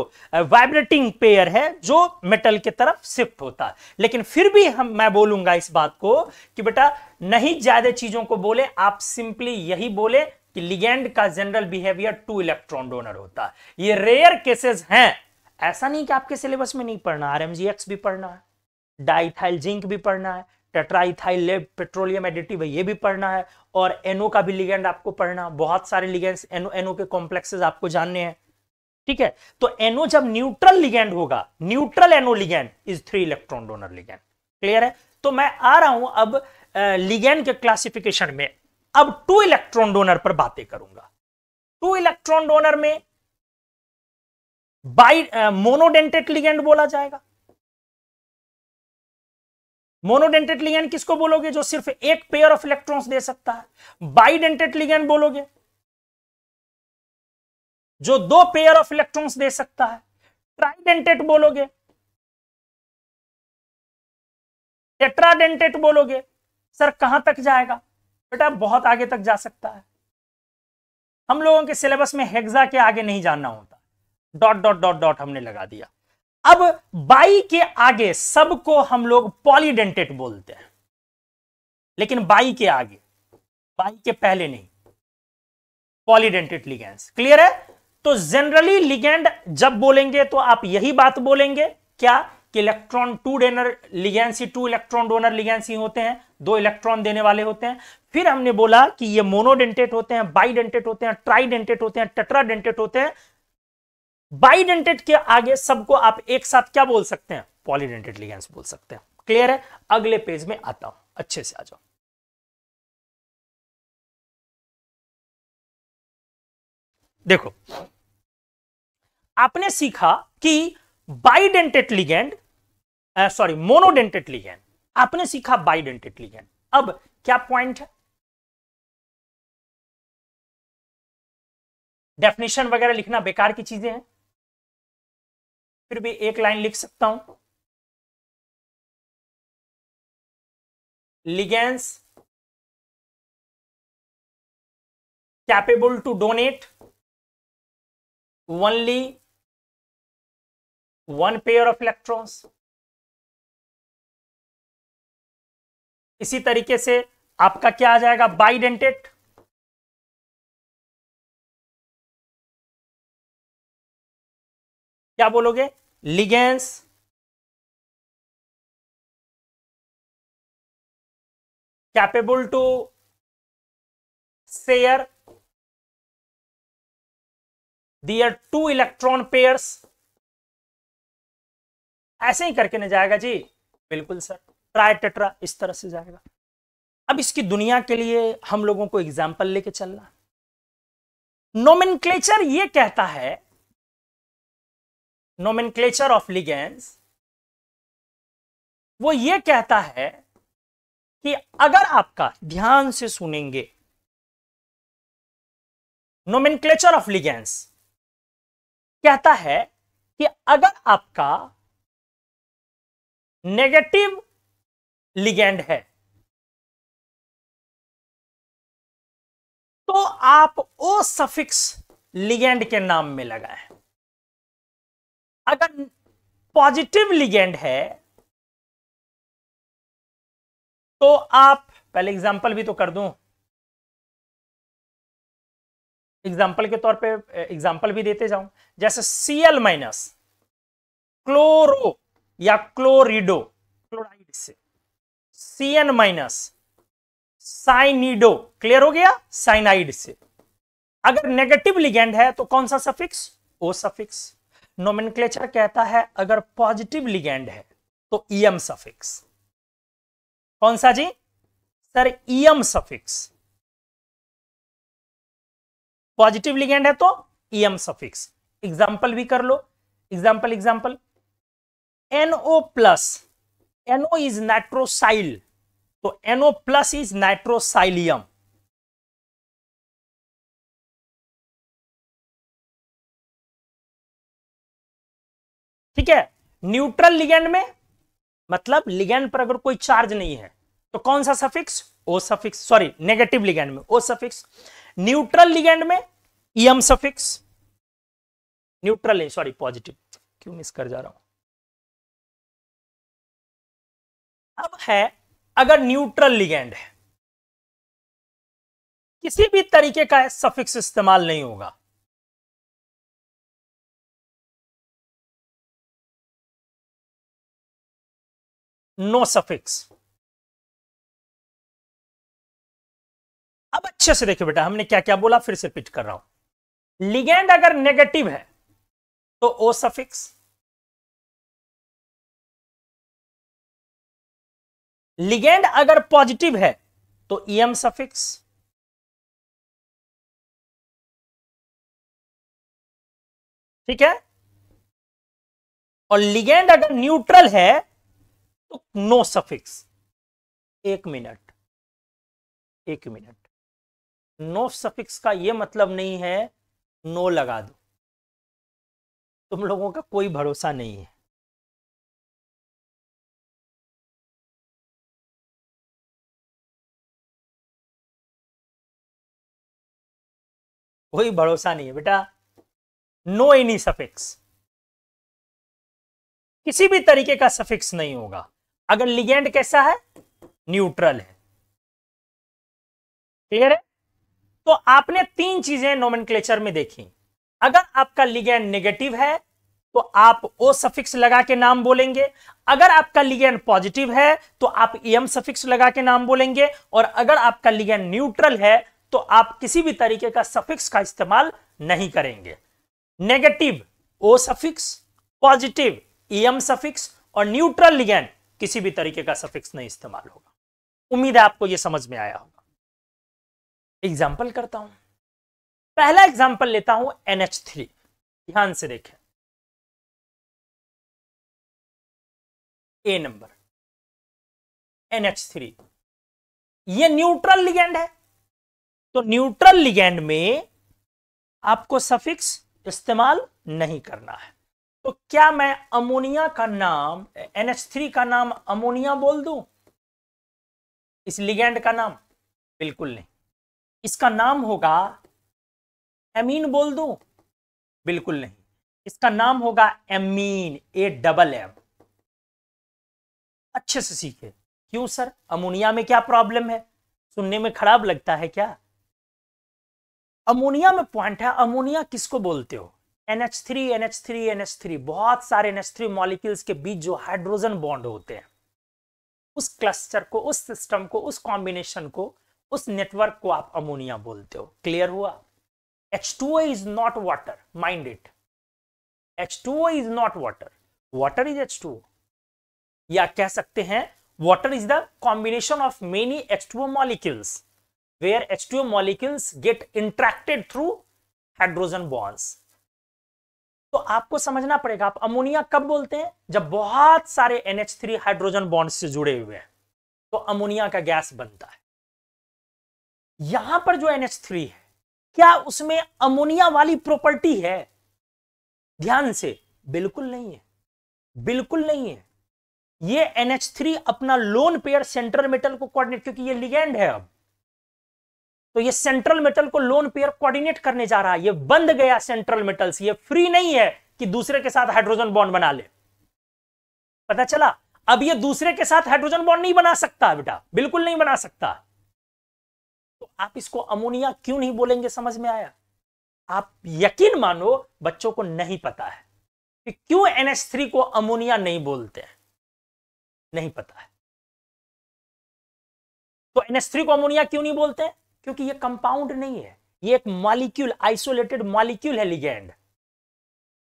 वाइब्रेटिंग पेयर है जो मेटल की तरफ शिफ्ट होता है लेकिन फिर भी हम मैं बोलूंगा इस बात को कि बेटा नहीं ज्यादा चीजों को बोले आप सिंपली यही बोले कि लिगेंड का general behaviour two electron donor होता है ये रेयर केसेस हैं ऐसा नहीं कि आपके सिलेबस में नहीं पढ़ना आरएमजीएक्स भी पढ़ना है डाइथाइल जिंक भी पढ़ना है टेट्राइथाइल लेब पेट्रोलियम एडिटिव है ये भी पढ़ना है और एनओ का भी लिगेंड आपको पढ़ना बहुत सारे लिगेंड्स एनओ एनओ के कॉम्प्लेक्सेस आपको जानने हैं ठीक है तो एनओ जब न्यूट्रल लिगेंड होगा neutral N O ligand is three electron donor ligand clear है तो मैं आ रहा हूं अब लिगेंड के क्लासिफिकेशन में अब टू इलेक्ट्रॉन डोनर पर बातें करूंगा टू इलेक्ट्रॉन डोनर में बाई मोनोडेंटेट लिगेंड बोला जाएगा मोनोडेंटेड लिगेंड किसको बोलोगे जो सिर्फ एक पेयर ऑफ इलेक्ट्रॉन्स दे सकता है बाइडेंटेट लिगेंड बोलोगे जो दो पेयर ऑफ इलेक्ट्रॉन्स दे सकता है ट्राइडेंटेट बोलोगे टेट्राडेंटेट बोलोगे सर कहां तक जाएगा बेटा बहुत आगे तक जा सकता है हम लोगों के सिलेबस में हेक्सा के आगे नहीं जानना होता डॉट डॉट डॉट डॉट हमने लगा दिया अब बाई के आगे सबको हम लोग पॉलीडेंटेट बोलते हैं लेकिन बाई के आगे बाई के पहले नहीं पॉलीडेंटेट लिगेंड्स क्लियर है तो जनरली लिगेंड जब बोलेंगे तो आप यही बात बोलेंगे क्या कि इलेक्ट्रॉन टू डेनर लिगेंसी टू इलेक्ट्रॉन डोनर लिगेंसी होते हैं दो इलेक्ट्रॉन देने वाले होते हैं फिर हमने बोला कि ये मोनोडेंटेट होते हैं बाईडेंटेट होते हैं ट्राइडेंटेट होते हैं टेट्राडेंटेट होते हैं बाइडेंटेड के आगे सबको आप एक साथ क्या बोल सकते हैं पॉलीडेंटेड लिगेंस बोल सकते हैं क्लियर है अगले पेज में आता हूं अच्छे से आ जाओ देखो आपने सीखा कि bidentate ligand sorry monodentate ligand आपने सीखा बाइडेंटेड लिगेंड अब क्या पॉइंट है डेफिनेशन वगैरह लिखना बेकार की चीजें हैं फिर भी एक लाइन लिख सकता हूं ligands capable to donate only one pair of electrons इसी तरीके से आपका क्या आ जाएगा बाइडेंटेट क्या बोलोगे ligands capable to share their two electron pairs ऐसे ही करके ना जाएगा जी बिल्कुल सर ट्राई टेट्रा इस तरह से जाएगा अब इसकी दुनिया के लिए हम लोगों को एग्जाम्पल लेके चलना नोमिनक्लेचर ये कहता है नोमेनक्लेचर ऑफ लिगेंड्स वो ये कहता है कि अगर आपका ध्यान से सुनेंगे नोमेनक्लेचर ऑफ लिगेंड्स कहता है कि अगर आपका नेगेटिव लिगेंड है तो आप ओ सफिक्स लिगेंड के नाम में लगाए अगर पॉजिटिव लिगेंड है तो आप पहले एग्जाम्पल भी तो कर दूं एग्जाम्पल के तौर पे एग्जाम्पल भी देते जाऊं जैसे Cl माइनस क्लोरो या क्लोरिडो क्लोराइड से Cn माइनस साइनिडो क्लियर हो गया साइनाइड से अगर नेगेटिव लिगेंड है तो कौन सा सफिक्स ओ सफिक्स नोमेनक्लेचर कहता है अगर पॉजिटिव लिगेंड है तो ईएम e सफिक्स कौन सा जी sir ium suffix positive ligand है तो ईएम सफिक्स एग्जाम्पल भी कर लो example example N O plus N O is nitrosyl तो एनओ प्लस इज नाइट्रोसाइलियम ठीक है न्यूट्रल लिगेंड में मतलब लिगेंड पर अगर कोई चार्ज नहीं है तो कौन सा suffix O suffix sorry negative ligand में ओ सफिक्स न्यूट्रल लिगेंड में ईएम सफिक्स न्यूट्रल नहीं सॉरी पॉजिटिव क्यों मिस कर जा रहा हूं अब है अगर न्यूट्रल लिगेंड है किसी भी तरीके का सफिक्स इस्तेमाल नहीं होगा नो सफिक्स अब अच्छे से देखिए बेटा हमने क्या क्या बोला फिर से पिट कर रहा हूं लिगेंड अगर नेगेटिव है तो ओ सफिक्स लिगेंड अगर पॉजिटिव है तो ई एम सफिक्स ठीक है और लिगेंड अगर न्यूट्रल है तो नो सफिक्स एक मिनट एक मिनट नो सफिक्स का ये मतलब नहीं है नो लगा दो तुम लोगों का कोई भरोसा नहीं है कोई भरोसा नहीं है बेटा नो एनी सफिक्स किसी भी तरीके का सफिक्स नहीं होगा अगर लिगेंड कैसा है न्यूट्रल है क्लियर है तो आपने तीन चीजें नोमन में देखी अगर आपका लिगेंड नेगेटिव है तो आप ओ सफिक्स लगा के नाम बोलेंगे अगर आपका लिगेंड पॉजिटिव है तो आप एम सफिक्स लगा के नाम बोलेंगे और अगर आपका लिगेंड न्यूट्रल है तो आप किसी भी तरीके का सफिक्स का इस्तेमाल नहीं करेंगे negative O suffix positive ium suffix और न्यूट्रल लिगेंड किसी भी तरीके का सफिक्स नहीं इस्तेमाल होगा उम्मीद है आपको यह समझ में आया होगा एग्जाम्पल करता हूं पहला एग्जाम्पल लेता हूं एन एच थ्री ध्यान से देखें A number N H three ये न्यूट्रल लिगेंड है तो न्यूट्रल लिगेंड में आपको सफिक्स इस्तेमाल नहीं करना है तो क्या मैं अमोनिया का नाम थ्री का नाम अमोनिया बोल दू इस लिगेंड का नाम बिल्कुल नहीं इसका नाम होगा एमीन बोल दू बिल्कुल नहीं इसका नाम होगा एमीन ए डबल एम अच्छे से सीखे क्यों सर अमोनिया में क्या प्रॉब्लम है सुनने में खराब लगता है क्या अमोनिया में पॉइंट है अमोनिया किसको बोलते हो NH3, NH3, NH3 बहुत सारे NH3 मॉलिक्यूल्स के बीच जो हाइड्रोजन बॉन्ड होते हैं उस क्लस्टर को उस सिस्टम को उस कॉम्बिनेशन को उस नेटवर्क को आप अमोनिया बोलते हो क्लियर हुआ H2O is not water mind it H2O is not water water is H2O या कह सकते हैं water is the combination of many H2O molecules where H2O molecules get interacted through hydrogen bonds तो आपको समझना पड़ेगा आप अमोनिया कब बोलते हैं जब बहुत सारे NH3 हाइड्रोजन बॉन्ड से जुड़े हुए हैं तो अमोनिया का गैस बनता है यहां पर जो NH3 है क्या उसमें अमोनिया वाली प्रॉपर्टी है ध्यान से बिल्कुल नहीं है बिल्कुल नहीं है ये NH3 अपना लोन पेयर सेंट्रल मेटल को कोऑर्डिनेट क्योंकि ये लिगेंड है अब तो ये सेंट्रल मेटल को लोन पेयर कोऑर्डिनेट करने जा रहा है ये बंद गया सेंट्रल मेटल्स ये फ्री नहीं है कि दूसरे के साथ हाइड्रोजन बॉन्ड बना ले पता चला अब ये दूसरे के साथ हाइड्रोजन बॉन्ड नहीं बना सकता बेटा बिल्कुल नहीं बना सकता तो आप इसको अमोनिया क्यों नहीं बोलेंगे समझ में आया आप यकीन मानो बच्चों को नहीं पता है कि क्यों एनएस को अमोनिया नहीं बोलते हैं नहीं पता है तो थ्री को अमोनिया क्यों नहीं बोलते हैं क्योंकि ये कंपाउंड नहीं है ये एक मॉलिक्यूल आइसोलेटेड मॉलिक्यूल है लिगेंड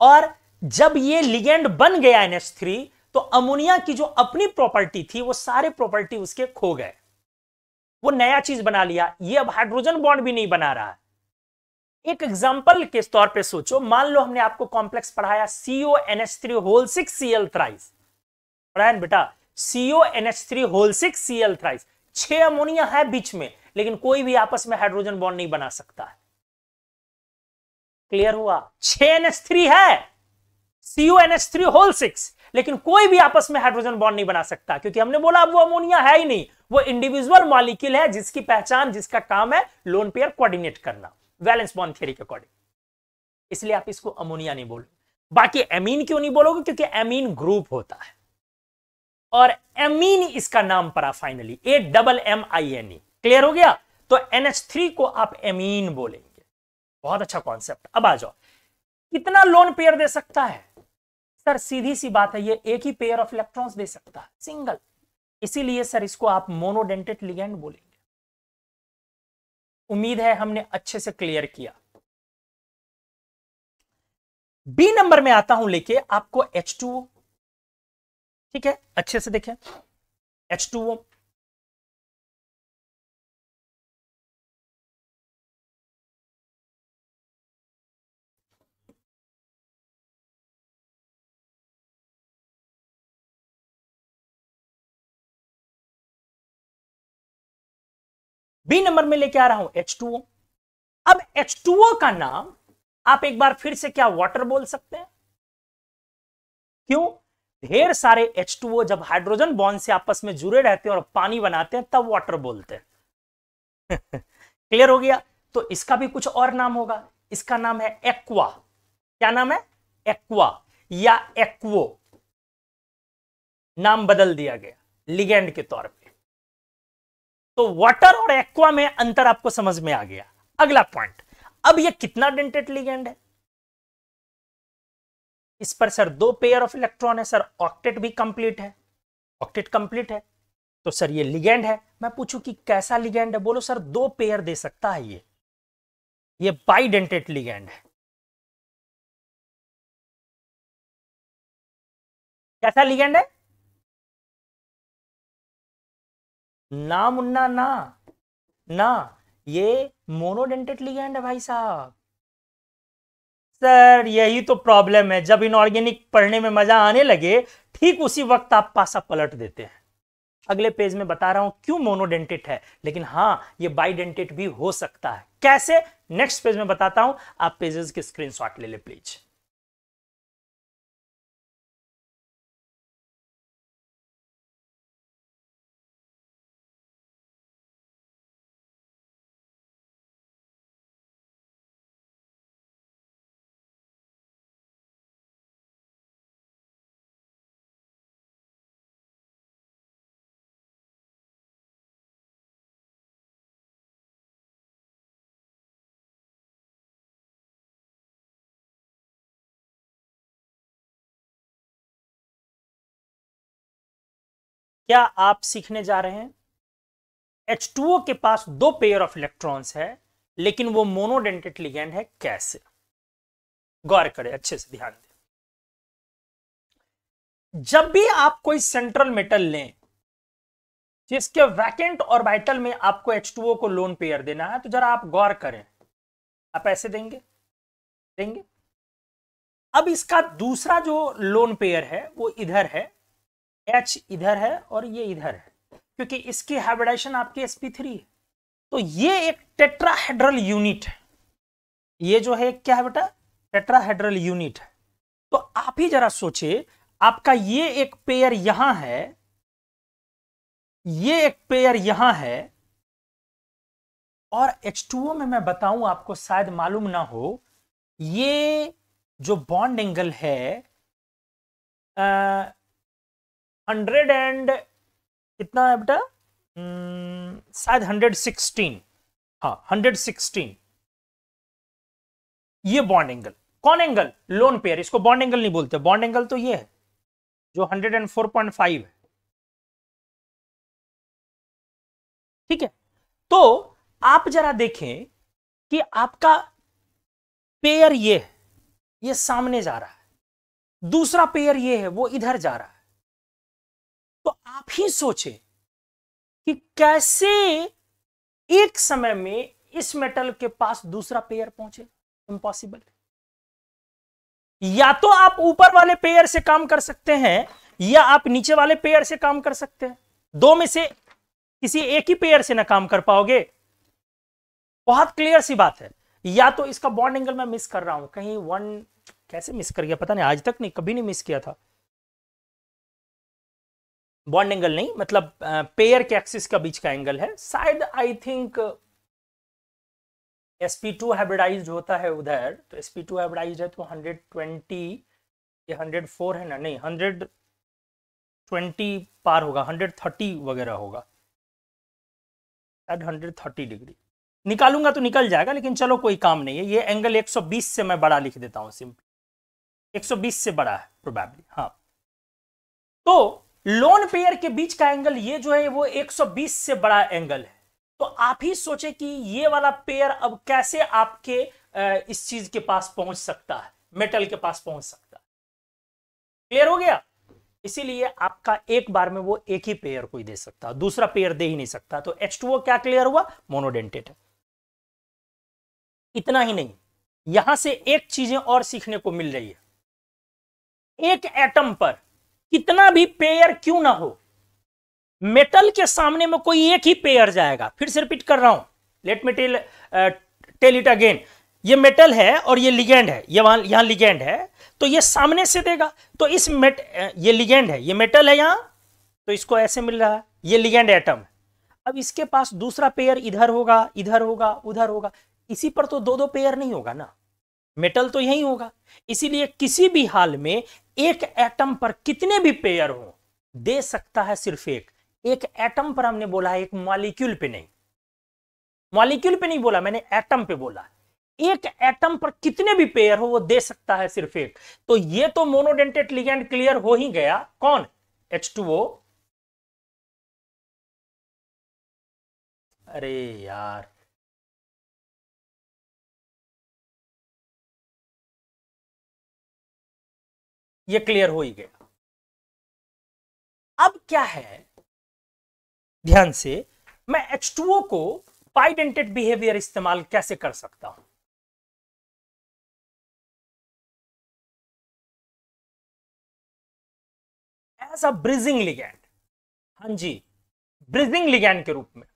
और जब ये लिगेंड बन गया एनएस थ्री तो अमोनिया की जो अपनी प्रॉपर्टी थी वो सारे प्रॉपर्टी उसके खो गए वो नया चीज बना लिया ये अब हाइड्रोजन बॉन्ड भी नहीं बना रहा एक एग्जाम्पल के तौर पे सोचो मान लो हमने आपको कॉम्प्लेक्स पढ़ाया CO N S three whole six CL thrice पढ़ाया बेटा CO S three whole six CL thrice छह अमोनिया है बीच में लेकिन कोई भी आपस में हाइड्रोजन बॉन्ड नहीं बना सकता है क्लियर हुआ छह थ्री है एच थ्री होल सिक्स लेकिन कोई भी आपस में हाइड्रोजन बॉन्ड नहीं बना सकता क्योंकि हमने बोला अब वो अमोनिया है ही नहीं वो इंडिविजुअल मॉलिक्यूल है जिसकी पहचान जिसका काम है लोन पेयर कोऑर्डिनेट करना वैलेंस बॉन्ड थ्योरी के अकॉर्डिंग इसलिए आप इसको अमोनिया नहीं बोलोगे बाकी एमीन क्यों नहीं बोलोगे क्योंकि एमीन ग्रुप होता है और एमीन इसका नाम पड़ा finally A double M I N E clear हो गया तो NH3 को आप एमीन बोलेंगे बहुत अच्छा कॉन्सेप्ट अब आ जाओ कितना लोन पेयर दे सकता है सर सीधी सी बात है ये एक ही पेयर ऑफ इलेक्ट्रॉन्स दे सकता है सिंगल इसीलिए सर इसको आप मोनोडेंटेड लिगेंड बोलेंगे उम्मीद है हमने अच्छे से क्लियर किया बी नंबर में आता हूं लेके आपको H2O ठीक है अच्छे से देखें H2O बी नंबर में लेके आ रहा हूं एच टू ओ अब एच टू ओ का नाम आप एक बार फिर से क्या वाटर बोल सकते हैं क्यों ढेर सारे एच टू ओ जब हाइड्रोजन बॉन्ड से आपस में जुड़े रहते हैं और पानी बनाते हैं तब वाटर बोलते हैं क्लियर हो गया तो इसका भी कुछ और नाम होगा इसका नाम है एक्वा क्या नाम है एक्वा या एक्वो नाम बदल दिया गया लिगेंड के तौर पे तो वाटर और एक्वा में अंतर आपको समझ में आ गया अगला पॉइंट अब यह कितना डेंटेड लिगेंड है इस पर सर दो पेयर ऑफ इलेक्ट्रॉन है सर ऑक्टेट भी कंप्लीट है ऑक्टेट कंप्लीट है तो सर ये लिगेंड है मैं पूछूं कि कैसा लिगेंड है बोलो सर दो पेयर दे सकता है ये ये बाइडेंटेट लिगेंड है कैसा लिगेंड है ना मुन्ना ना ना ये मोनोडेंटेड लिगेंड है भाई साहब सर यही तो प्रॉब्लम है जब इनऑर्गेनिक पढ़ने में मजा आने लगे ठीक उसी वक्त आप पासा पलट देते हैं अगले पेज में बता रहा हूं क्यों मोनोडेंटेट है लेकिन हाँ ये बाइडेंटेट भी हो सकता है कैसे नेक्स्ट पेज में बताता हूं आप पेजेस के स्क्रीनशॉट ले ले प्लीज क्या आप सीखने जा रहे हैं H2O के पास दो पेयर ऑफ इलेक्ट्रॉन्स है लेकिन वो मोनोडेंटेड लिगेंड है कैसे गौर करें अच्छे से ध्यान दें जब भी आप कोई सेंट्रल मेटल लें जिसके वैकेंट और वाइटल में आपको H2O को लोन पेयर देना है तो जरा आप गौर करें आप ऐसे देंगे देंगे अब इसका दूसरा जो लोन पेयर है वो इधर है एच इधर है और ये इधर है क्योंकि इसकी हाइब्रिडाइजेशन आपकी sp3 है तो ये एक टेट्राहेड्रल यूनिट है ये जो है क्या है बेटा टेट्राहेड्रल यूनिट है तो आप ही जरा सोचे आपका ये एक पेयर यहां है ये एक पेयर यहां है और H2O में मैं बताऊं आपको शायद मालूम ना हो ये जो बॉन्ड एंगल है आ, हंड्रेड एंड कितना है बेटा हम्म, शायद हंड्रेड सिक्सटीन हाँ हंड्रेड सिक्सटीन ये बॉन्ड एंगल कौन एंगल लोन पेयर इसको बॉन्ड एंगल नहीं बोलते बॉन्ड एंगल तो ये है जो hundred and four point five है ठीक है तो आप जरा देखें कि आपका पेयर ये है ये सामने जा रहा है दूसरा पेयर ये है वो इधर जा रहा है तो आप ही सोचें कि कैसे एक समय में इस मेटल के पास दूसरा पेयर पहुंचे इम्पॉसिबल या तो आप ऊपर वाले पेयर से काम कर सकते हैं या आप नीचे वाले पेयर से काम कर सकते हैं दो में से किसी एक ही पेयर से ना काम कर पाओगे बहुत क्लियर सी बात है या तो इसका बॉन्ड एंगल मैं मिस कर रहा हूं कहीं वन कैसे मिस कर गया पता नहीं आज तक नहीं कभी नहीं मिस किया था बॉन्ड एंगल नहीं मतलब पेयर के एक्सिस का बीच का एंगल है शायद आई थिंक sp2 हाइब्रिडाइज्ड होता है उधर तो sp2 हाइब्रिडाइज्ड है तो 120 या 104 है ना नहीं 120 पार होगा 130 वगैरह होगा एट 130 डिग्री निकालूंगा तो निकल जाएगा लेकिन चलो कोई काम नहीं है ये एंगल 120 से मैं बड़ा लिख देता हूँ सिंपली 120 से बड़ा है प्रोबेबली हाँ तो लोन पेयर के बीच का एंगल ये जो है वो 120 से बड़ा एंगल है तो आप ही सोचे कि ये वाला पेयर अब कैसे आपके इस चीज के पास पहुंच सकता है मेटल के पास पहुंच सकता है क्लियर हो गया इसीलिए आपका एक बार में वो एक ही पेयर कोई दे सकता है दूसरा पेयर दे ही नहीं सकता तो एच क्या क्लियर हुआ मोनोडेंटेट है इतना ही नहीं यहां से एक चीजें और सीखने को मिल रही है एक एटम पर कितना भी पेयर क्यों ना हो मेटल के सामने में कोई एक ही पेयर जाएगा फिर से रिपीट कर रहा हूं let me tell tell it again ये मेटल है और ये लिगेंड है ये वहां यहां लिगेंड है तो ये सामने से देगा तो इस मेट uh, ये लिगेंड है ये मेटल है यहां तो इसको ऐसे मिल रहा है ये लिगेंड एटम है अब इसके पास दूसरा पेयर इधर होगा इधर होगा उधर होगा इसी पर तो दो दो पेयर नहीं होगा ना मेटल तो यही होगा इसीलिए किसी भी हाल में एक एटम पर कितने भी पेयर हो दे सकता है सिर्फ एक एक एटम पर हमने बोला है एक मॉलिक्यूल पे नहीं मॉलिक्यूल पे नहीं बोला मैंने एटम पे बोला एक एटम पर कितने भी पेयर हो वो दे सकता है सिर्फ एक तो ये तो मोनोडेंटेट लिगेंड क्लियर हो ही गया कौन H2O अरे यार ये क्लियर हो ही गया अब क्या है ध्यान से मैं H2O को पाइडेंटेड बिहेवियर इस्तेमाल कैसे कर सकता हूं एज अ ब्रिजिंग लिगैंड हां जी ब्रिजिंग लिगैंड के रूप में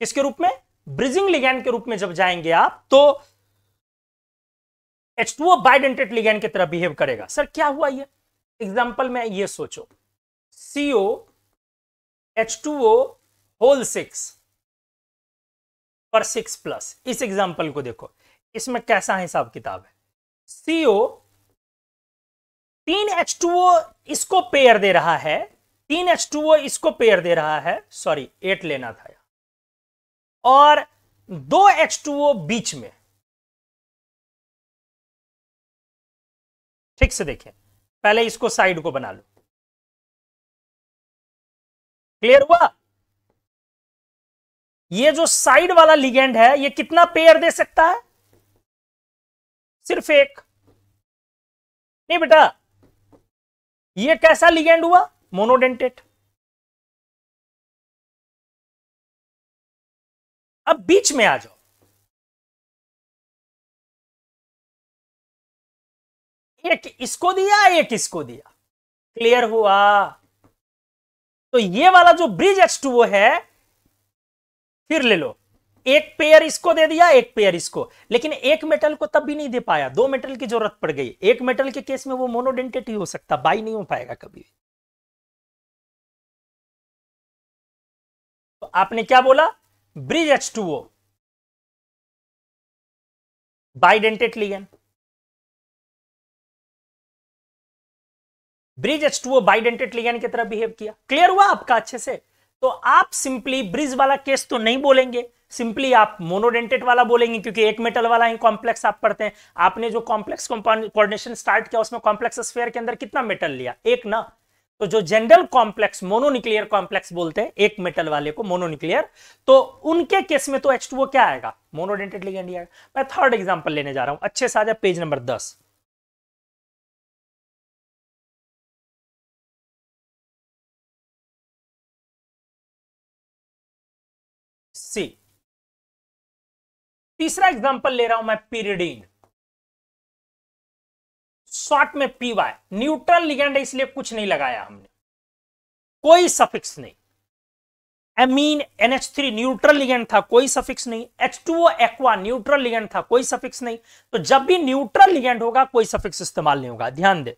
किसके रूप में ब्रिजिंग लिगैंड के रूप में जब जाएंगे आप तो एच टू बाइडेंटेड लिगेंड की तरह बिहेव करेगा सर क्या हुआ ये एग्जाम्पल में ये सोचो CO H two O whole six पर सिक्स प्लस इस एग्जाम्पल को देखो इसमें कैसा हिसाब किताब है सीओ e तीन एच टू ओ इसको पेयर दे रहा है तीन एच टू ओ इसको पेयर दे रहा है सॉरी एट लेना था और दो एच टू ओ बीच में ठीक से देखें पहले इसको साइड को बना लो क्लियर हुआ ये जो साइड वाला लिगेंड है ये कितना पेयर दे सकता है सिर्फ एक नहीं बेटा ये कैसा लिगेंड हुआ मोनोडेंटेट अब बीच में आ जाओ एक इसको दिया एक इसको दिया क्लियर हुआ तो ये वाला जो ब्रिज एक्स टू है फिर ले लो एक पेयर इसको दे दिया एक पेयर इसको लेकिन एक मेटल को तब भी नहीं दे पाया दो मेटल की जरूरत पड़ गई एक मेटल के केस में वो मोनोडेंटेट ही हो सकता बाई नहीं हो पाएगा कभी भी तो आपने क्या बोला bridge H two O bidentate ligand bridge H two bidentate की तरह बिहेव किया क्लियर हुआ आपका अच्छे से तो आप सिंपली ब्रिज वाला केस तो नहीं बोलेंगे सिंपली आप मोनोडेंटेट वाला बोलेंगे क्योंकि एक मेटल वाला ही कॉम्प्लेक्स आप पढ़ते हैं आपने जो कॉम्प्लेक्स कोऑर्डिनेशन स्टार्ट किया उसमें कॉम्प्लेक्स स्फेयर के अंदर कितना मेटल लिया एक ना तो जो जनरल कॉम्प्लेक्स मोनोन्यूक्लियर कॉम्प्लेक्स बोलते हैं एक मेटल वाले को मोनोन्यूक्लियर तो उनके केस में तो एच क्या आएगा मोनोडेंटेड लिगेंड आएगा मैं थर्ड एग्जाम्पल लेने जा रहा हूं अच्छे से आ जाए पेज नंबर दस सी तीसरा एग्जांपल ले रहा हूं मैं पीरिडीन शॉर्ट में पीवाई न्यूट्रल लिगेंड है इसलिए कुछ नहीं लगाया हमने कोई सफिक्स नहीं amine NH three neutral ligand था कोई सफिक्स नहीं H two aqua neutral ligand था कोई सफिक्स नहीं तो जब भी न्यूट्रल लिगेंड होगा कोई सफिक्स इस्तेमाल नहीं होगा ध्यान दे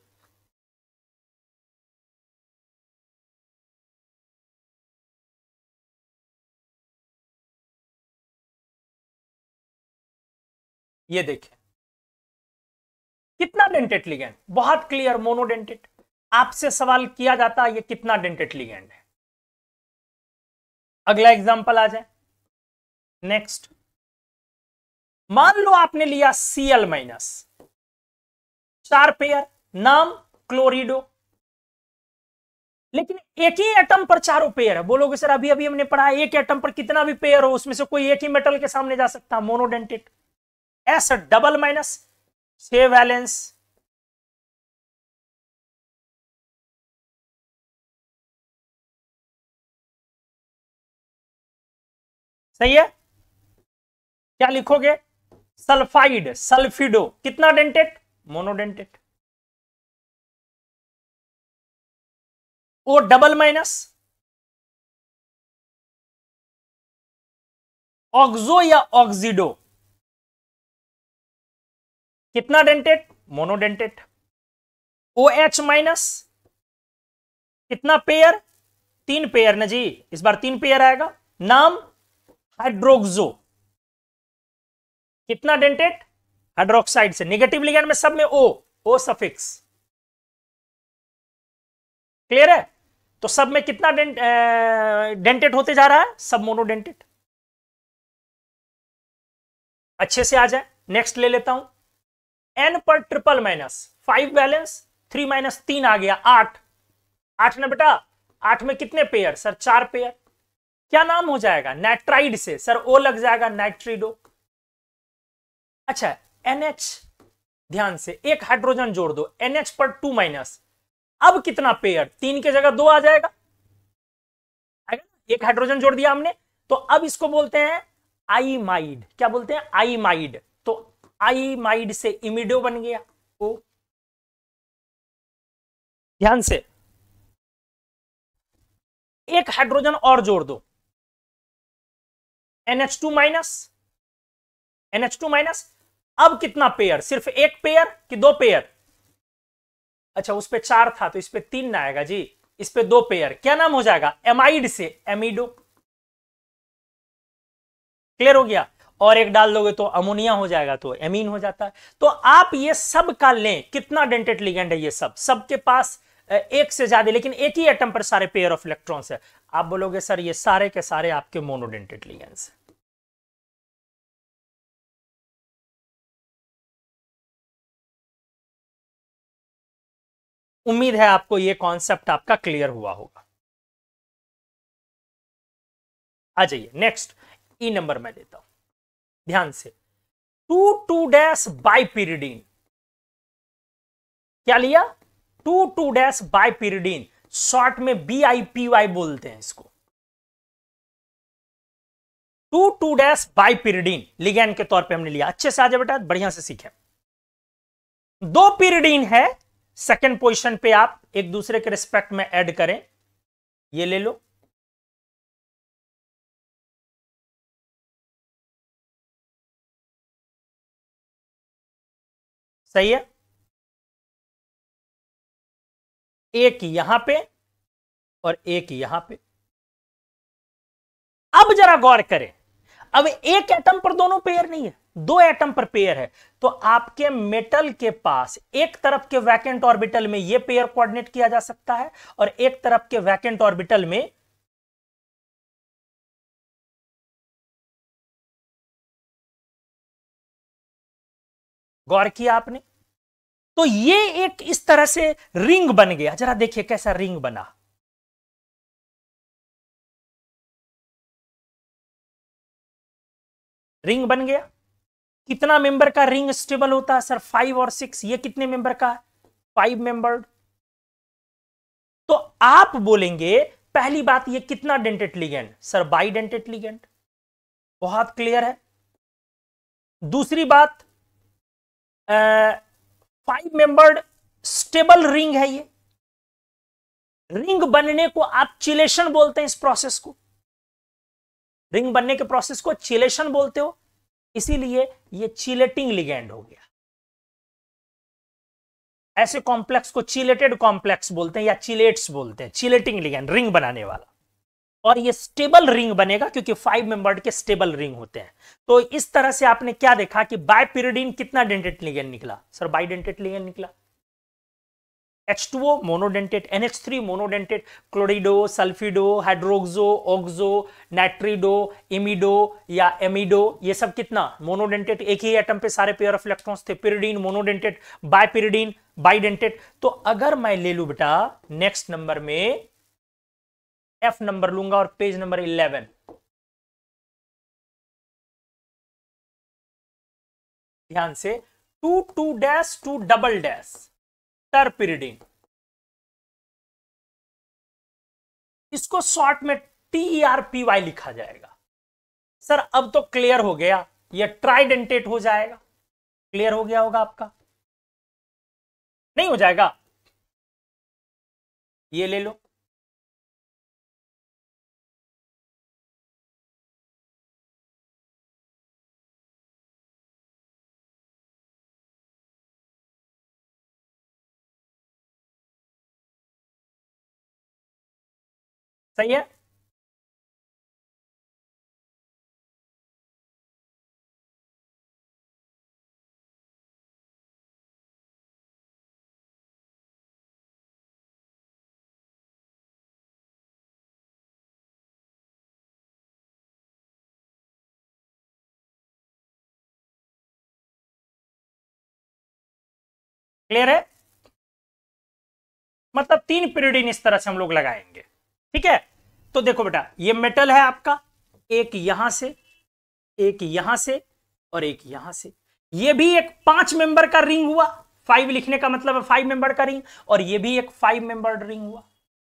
ये देखें कितना डेंटेट लिगेंड बहुत क्लियर मोनोडेंटेट आपसे सवाल किया जाता है ये कितना डेंटेट लिगेंड है अगला एग्जाम्पल आ जाए नेक्स्ट मान लो आपने लिया सीएल माइनस चार पेयर नाम क्लोरिडो लेकिन एक ही एटम पर चारों पेयर है बोलोगे सर अभी अभी हमने पढ़ा एक एटम पर कितना भी पेयर हो उसमें से कोई एक ही मेटल के सामने जा सकता है मोनोडेंटेट एस डबल माइनस छ वैलेंस सही है क्या लिखोगे सल्फाइड सल्फिडो कितना dentate monodentate O double minus oxo या ऑक्सीडो कितना dentate monodentate O H minus कितना पेयर तीन पेयर ना जी इस बार तीन पेयर आएगा नाम हाइड्रोक्सो कितना डेंटेट हाइड्रोक्साइड से नेगेटिव लिगेंड में सब में ओ ओ सफिक्स क्लियर है तो सब में कितना डेंट, ए, डेंटेट होते जा रहा है सब मोनोडेंटेट अच्छे से आ जाए नेक्स्ट ले लेता हूं एन पर triple minus five valence three minus तीन आ गया आठ आठ ना बेटा आठ में कितने पेयर सर चार पेयर क्या नाम हो जाएगा नाइट्राइड से सर ओ लग जाएगा नाइट्रीडो अच्छा एनएच ध्यान से एक हाइड्रोजन जोड़ दो एनएच पर टू माइनस अब कितना पेयर तीन के जगह दो आ जाएगा एक हाइड्रोजन जोड़ दिया हमने तो अब इसको बोलते हैं आईमाइड क्या बोलते हैं आईमाइड आईमाइड से इमिडो बन गया ओ तो ध्यान से एक हाइड्रोजन और जोड़ दो NH two minus NH two minus अब कितना पेयर सिर्फ एक पेयर कि दो पेयर अच्छा उस पर चार था तो इस पर तीन ना आएगा जी इस पर दो पेयर क्या नाम हो जाएगा एमाइड से एमिडो क्लियर हो गया और एक डाल दोगे तो अमोनिया हो जाएगा तो एमीन हो जाता है तो आप ये सब का लें कितना डेंटेड लिगेंड है ये सब सबके पास एक से ज्यादा लेकिन एक ही एटम पर सारे पेयर ऑफ इलेक्ट्रॉन्स है आप बोलोगे सर ये सारे के सारे आपके मोनोडेंटेड लिगेंड्स उम्मीद है आपको ये कॉन्सेप्ट आपका क्लियर हुआ होगा आ जाइए नेक्स्ट ई नंबर मैं देता हूं ध्यान से टू टू डैश बाइपिरिडीन क्या लिया two two dash bipyridine short में बी आई पी वाई बोलते हैं इसको two two dash bipyridine ligand के तौर पे हमने लिया अच्छे से आ जाए बेटा बढ़िया से सीखे दो पीरिडीन है सेकेंड पोजिशन पे आप एक दूसरे के रिस्पेक्ट में एड करें ये ले लो सही है एक यहां पे और एक यहां पे अब जरा गौर करें अब एक एटम पर दोनों पेयर नहीं है दो एटम पर पेयर है तो आपके मेटल के पास एक तरफ के वैकेंट ऑर्बिटल में यह पेयर कोऑर्डिनेट किया जा सकता है और एक तरफ के वैकेंट ऑर्बिटल में गौर किया आपने तो ये एक इस तरह से रिंग बन गया जरा देखिए कैसा रिंग बना रिंग बन गया कितना मेंबर का रिंग स्टेबल होता है सर फाइव और सिक्स ये कितने मेंबर का है फाइव मेंबर तो आप बोलेंगे पहली बात ये कितना dentate ligand sir bidentate ligand बहुत क्लियर है दूसरी बात फाइव मेंबर्ड स्टेबल रिंग है ये रिंग बनने को आप चिलेशन बोलते हैं इस प्रोसेस को रिंग बनने के प्रोसेस को चिलेशन बोलते हो इसीलिए ये चिलेटिंग लिगेंड हो गया ऐसे कॉम्प्लेक्स को चिलेटेड कॉम्प्लेक्स बोलते हैं या चिलेट्स बोलते हैं चिलेटिंग लिगेंड रिंग बनाने वाला और ये स्टेबल रिंग बनेगा क्योंकि फाइव मेंबर्ड के स्टेबल रिंग होते हैं तो इस तरह से आपने क्या देखा कि बायपीरिडीन कितना डेंटेट लिगेंड निकला सर बाईडेंटेट लिगेंड निकला H2O monodentate NH3 monodentate chlorido sulphido hydroxo oxo nitrido imido या एमिडो ये सब कितना मोनोडेंटेट एक ही एटम पे सारे पेयर ऑफ इलेक्ट्रॉन्स थे पिरिडीन मोनोडेंटेट बायपिरिडीन बाइडेंटेट तो अगर मैं ले लू बेटा नेक्स्ट नंबर में एफ नंबर लूंगा और पेज नंबर इलेवन ध्यान से two two dash two double dash terpyridine इसको शॉर्ट में टी आर पी वाई लिखा जाएगा सर अब तो क्लियर हो गया यह ट्राइडेंटेट हो जाएगा क्लियर हो गया होगा आपका नहीं हो जाएगा ये ले लो सही है क्लियर है मतलब तीन पीरियड इस तरह से हम लोग लगाएंगे ठीक है तो देखो बेटा ये मेटल है आपका एक यहां से एक यहां से और एक यहां से ये भी एक पांच मेंबर का रिंग हुआ फाइव लिखने का मतलब है फाइव मेंबर का रिंग और ये भी एक फाइव मेंबर रिंग हुआ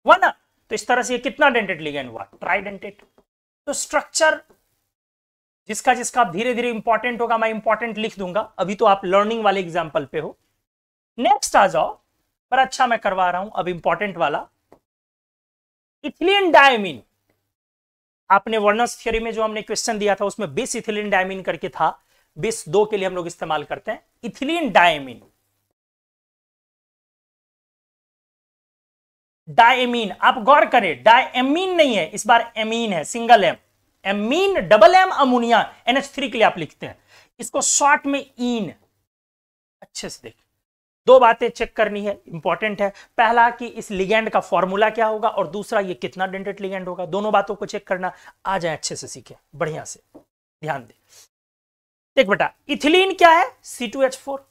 हुआ ना तो इस तरह से ये कितना डेंटेड लिगेंड हुआ ट्राइडेंटेड तो स्ट्रक्चर जिसका जिसका धीरे धीरे इंपॉर्टेंट होगा मैं इंपॉर्टेंट लिख दूंगा अभी तो आप लर्निंग वाले एग्जाम्पल पे हो नेक्स्ट आ जाओ पर अच्छा मैं करवा रहा हूं अब इंपॉर्टेंट वाला इथिलीन डायमिन आपने वर्नस थ्योरी में जो हमने क्वेश्चन दिया था उसमें बिस इथिलीन डायमिन करके था बिस दो के लिए हम लोग इस्तेमाल करते हैं इथिलीन डायमिन डायमीन आप गौर करें डायमीन नहीं है इस बार एमीन है single M amine double M ammonia NH three के लिए आप लिखते हैं इसको शॉर्ट में इन अच्छे से देख दो बातें चेक करनी है इंपॉर्टेंट है पहला कि इस लिगेंड का फॉर्मूला क्या होगा और दूसरा ये कितना डेंटेड लिगेंड होगा दोनों बातों को चेक करना आ जाए अच्छे से सीखे बढ़िया से ध्यान दे एक बेटा इथिलीन क्या है सी टू एच फोर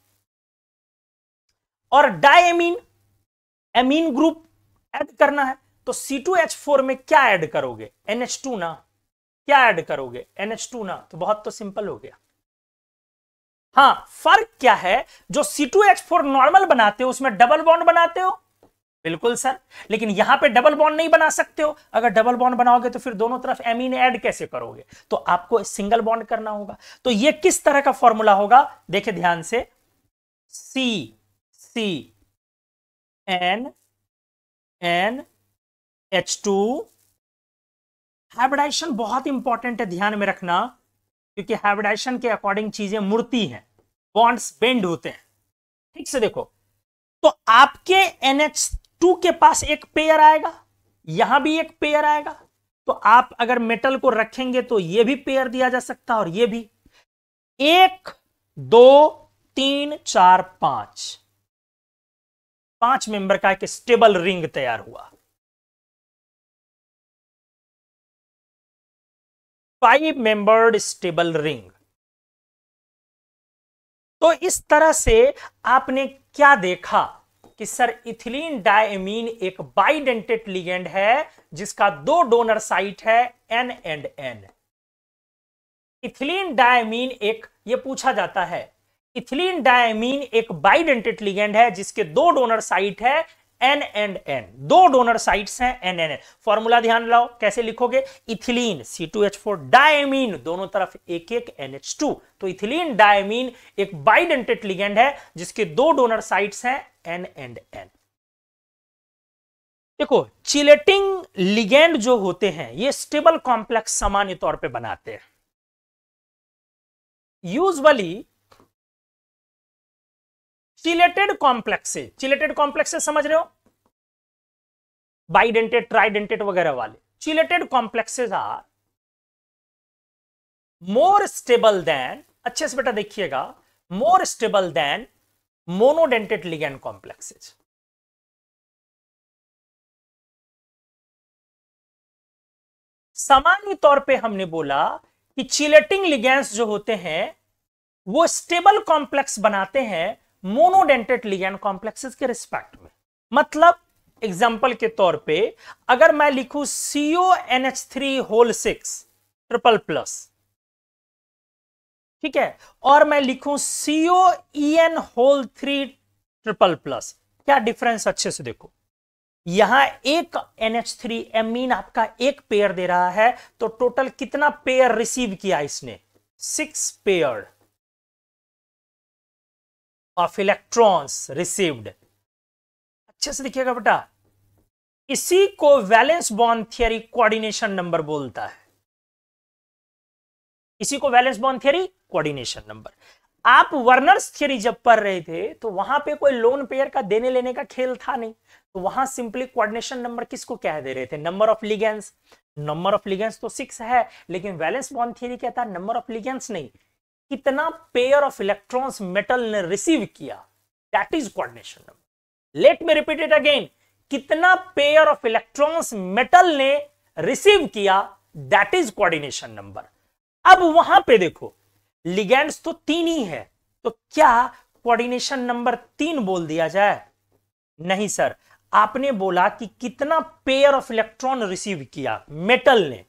और डायमीन एमीन ग्रुप ऐड करना है तो सी टू एच फोर में क्या ऐड करोगे एनएच टू ना क्या ऐड करोगे एनएच टू ना तो बहुत तो सिंपल हो गया हाँ फर्क क्या है जो C two H four normal बनाते हो उसमें डबल बॉन्ड बनाते हो बिल्कुल सर लेकिन यहां पे डबल बॉन्ड नहीं बना सकते हो अगर डबल बॉन्ड बनाओगे तो फिर दोनों तरफ एमीन ऐड कैसे करोगे तो आपको सिंगल बॉन्ड करना होगा तो ये किस तरह का फॉर्मूला होगा देखे ध्यान से C C N N H two hybridisation बहुत इंपॉर्टेंट है ध्यान में रखना क्योंकि हाइब्रिडाइजेशन के अकॉर्डिंग चीजें मुड़ती हैं बॉन्ड्स बेंड होते हैं ठीक से देखो तो आपके NH2 के पास एक पेयर आएगा यहां भी एक पेयर आएगा तो आप अगर मेटल को रखेंगे तो यह भी पेयर दिया जा सकता है और यह भी एक दो तीन चार पांच पांच मेंबर का एक स्टेबल रिंग तैयार हुआ फाइव मेंबर्ड स्टेबल रिंग तो इस तरह से आपने क्या देखा कि सर इथिलीन डायमीन एक बाइडेंटेड लिगेंड है जिसका दो डोनर साइट है N and N ethylene diamine एक ये पूछा जाता है इथिलीन डायमीन एक बाइडेंटेड लिगेंड है जिसके दो डोनर साइट है एन एंड एन दो डोनर साइट्स हैं एन एन एन फॉर्मूला ध्यान लाओ कैसे लिखोगे ethylene C two H four diamine दोनों तरफ तो एक एक एन एच टू तो इथिलीन डायमीन एक बाइडेंटेड लिगेंड है जिसके दो डोनर साइट्स हैं एन एंड एन देखो चिलेटिंग लिगेंड जो होते हैं ये स्टेबल कॉम्प्लेक्स सामान्य तौर पे बनाते हैं usually chelated complexes chelated complexes समझ रहे हो बाइडेंटेड ट्राइडेंटेड वगैरह वाले chelated complexes are more stable than अच्छे से बेटा देखिएगा more stable than monodentate ligand complexes सामान्य तौर पे हमने बोला कि चिलेटिंग लिगेंस जो होते हैं वो स्टेबल कॉम्प्लेक्स बनाते हैं मोनोडेंटेट लिगैंड कॉम्प्लेक्सेस के रिस्पेक्ट में मतलब एग्जाम्पल के तौर पे अगर मैं लिखूं CO N H three whole six triple plus ठीक है और मैं लिखूं CO E N whole three triple plus क्या डिफरेंस अच्छे से देखो यहां एक एन एच थ्री एमीन आपका एक पेयर दे रहा है तो टोटल कितना पेयर रिसीव किया इसने six pair of electrons received अच्छे से देखिएगा बेटा इसी को valence bond theory coordination number बोलता है इसी को valence bond theory coordination number आप वर्नर्स थियरी जब पढ़ रहे थे तो वहां पे कोई लोन पेयर का देने लेने का खेल था नहीं तो वहां सिंपली कोऑर्डिनेशन नंबर किसको कह दे रहे थे number of ligands number of ligands तो सिक्स है लेकिन वैलेंस बॉन्ड थियरी कहता है नंबर ऑफ लिगेंस नहीं कितना पेयर ऑफ इलेक्ट्रॉन्स मेटल ने रिसीव किया that is coordination number let me repeat it again कितना पेयर ऑफ इलेक्ट्रॉन्स मेटल ने रिसीव किया दैट इज कोऑर्डिनेशन नंबर अब वहां पे देखो लिगेंड्स तो तीन ही है तो क्या कोऑर्डिनेशन नंबर तीन बोल दिया जाए नहीं सर आपने बोला कि कितना पेयर ऑफ इलेक्ट्रॉन रिसीव किया मेटल ने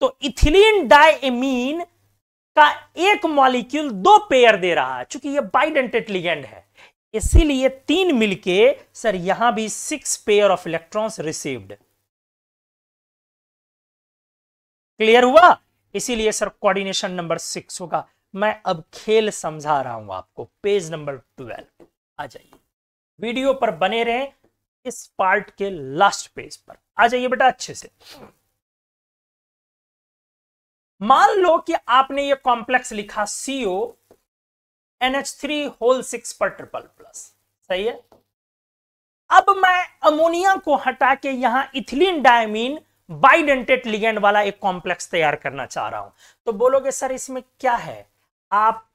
तो इथिलीन डायमीन का एक मॉलिक्यूल दो पेयर दे रहा है चूंकि ये बाइडेंटेड लिगेंड है इसीलिए तीन मिलके सर यहां भी six pair of electrons received clear हुआ इसीलिए सर कोऑर्डिनेशन नंबर सिक्स होगा मैं अब खेल समझा रहा हूं आपको पेज नंबर ट्वेल्व आ जाइए वीडियो पर बने रहें इस पार्ट के लास्ट पेज पर आ जाइए बेटा अच्छे से मान लो कि आपने ये कॉम्प्लेक्स लिखा CO H three whole six पर ट्रिपल प्लस सही है अब मैं अमोनिया को हटा के यहां इथिलीन डायमीन बाइडेंटेट लिगेंड वाला एक कॉम्प्लेक्स तैयार करना चाह रहा हूं तो बोलोगे सर इसमें क्या है आप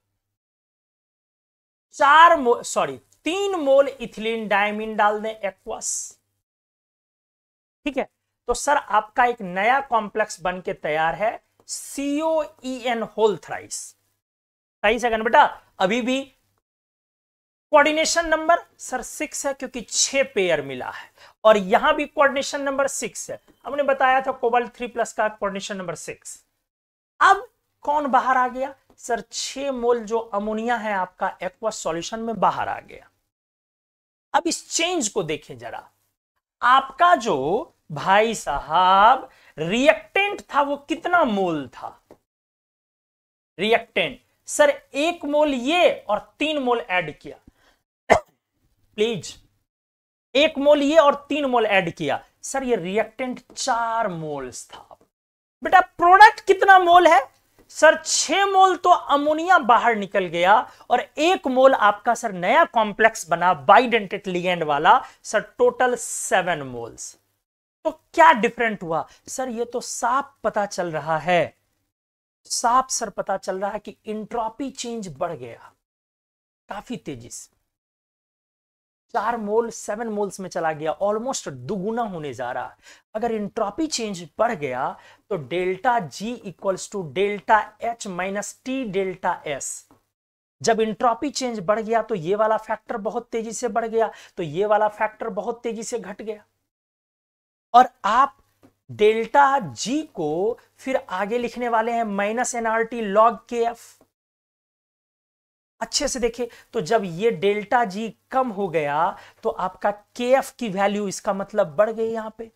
चार मोल सॉरी तीन मोल इथिलीन डायमीन डाल दें एक्वास ठीक है तो सर आपका एक नया कॉम्प्लेक्स बन के तैयार है CO N whole thrice thrice है बेटा अभी भी कोऑर्डिनेशन नंबर सर सिक्स है क्योंकि छह पेयर मिला है और यहां भी कोऑर्डिनेशन नंबर सिक्स है हमने बताया था कोबल थ्री प्लस का कोऑर्डिनेशन नंबर सिक्स अब कौन बाहर आ गया सर छह मोल जो अमोनिया है आपका एक्वा सॉल्यूशन में बाहर आ गया अब इस चेंज को देखें जरा आपका जो भाई साहब रिएक्टेंट था वो कितना मोल था रिएक्टेंट सर एक मोल ये और तीन मोल ऐड किया प्लीज एक मोल ये और तीन मोल ऐड किया सर ये रिएक्टेंट चार मोल्स था बेटा प्रोडक्ट कितना मोल है सर छह मोल तो अमोनिया बाहर निकल गया और एक मोल आपका सर नया कॉम्प्लेक्स बना बाइडेंटेट लिगेंड वाला सर टोटल सेवन मोल्स तो क्या डिफरेंट हुआ सर ये तो साफ पता चल रहा है साफ सर पता चल रहा है कि इंट्रॉपी चेंज बढ़ गया काफी तेजी से चार मोल सेवन मोल्स में चला गया ऑलमोस्ट दुगुना होने जा रहा अगर इंट्रॉपी चेंज बढ़ गया तो delta G equals to delta H minus T delta S जब इंट्रॉपी चेंज बढ़ गया तो ये वाला फैक्टर बहुत तेजी से बढ़ गया तो ये वाला फैक्टर बहुत तेजी से घट गया और आप डेल्टा जी को फिर आगे लिखने वाले हैं minus NRT log K F अच्छे से देखे तो जब ये डेल्टा जी कम हो गया तो आपका के एफ की वैल्यू इसका मतलब बढ़ गई यहां पे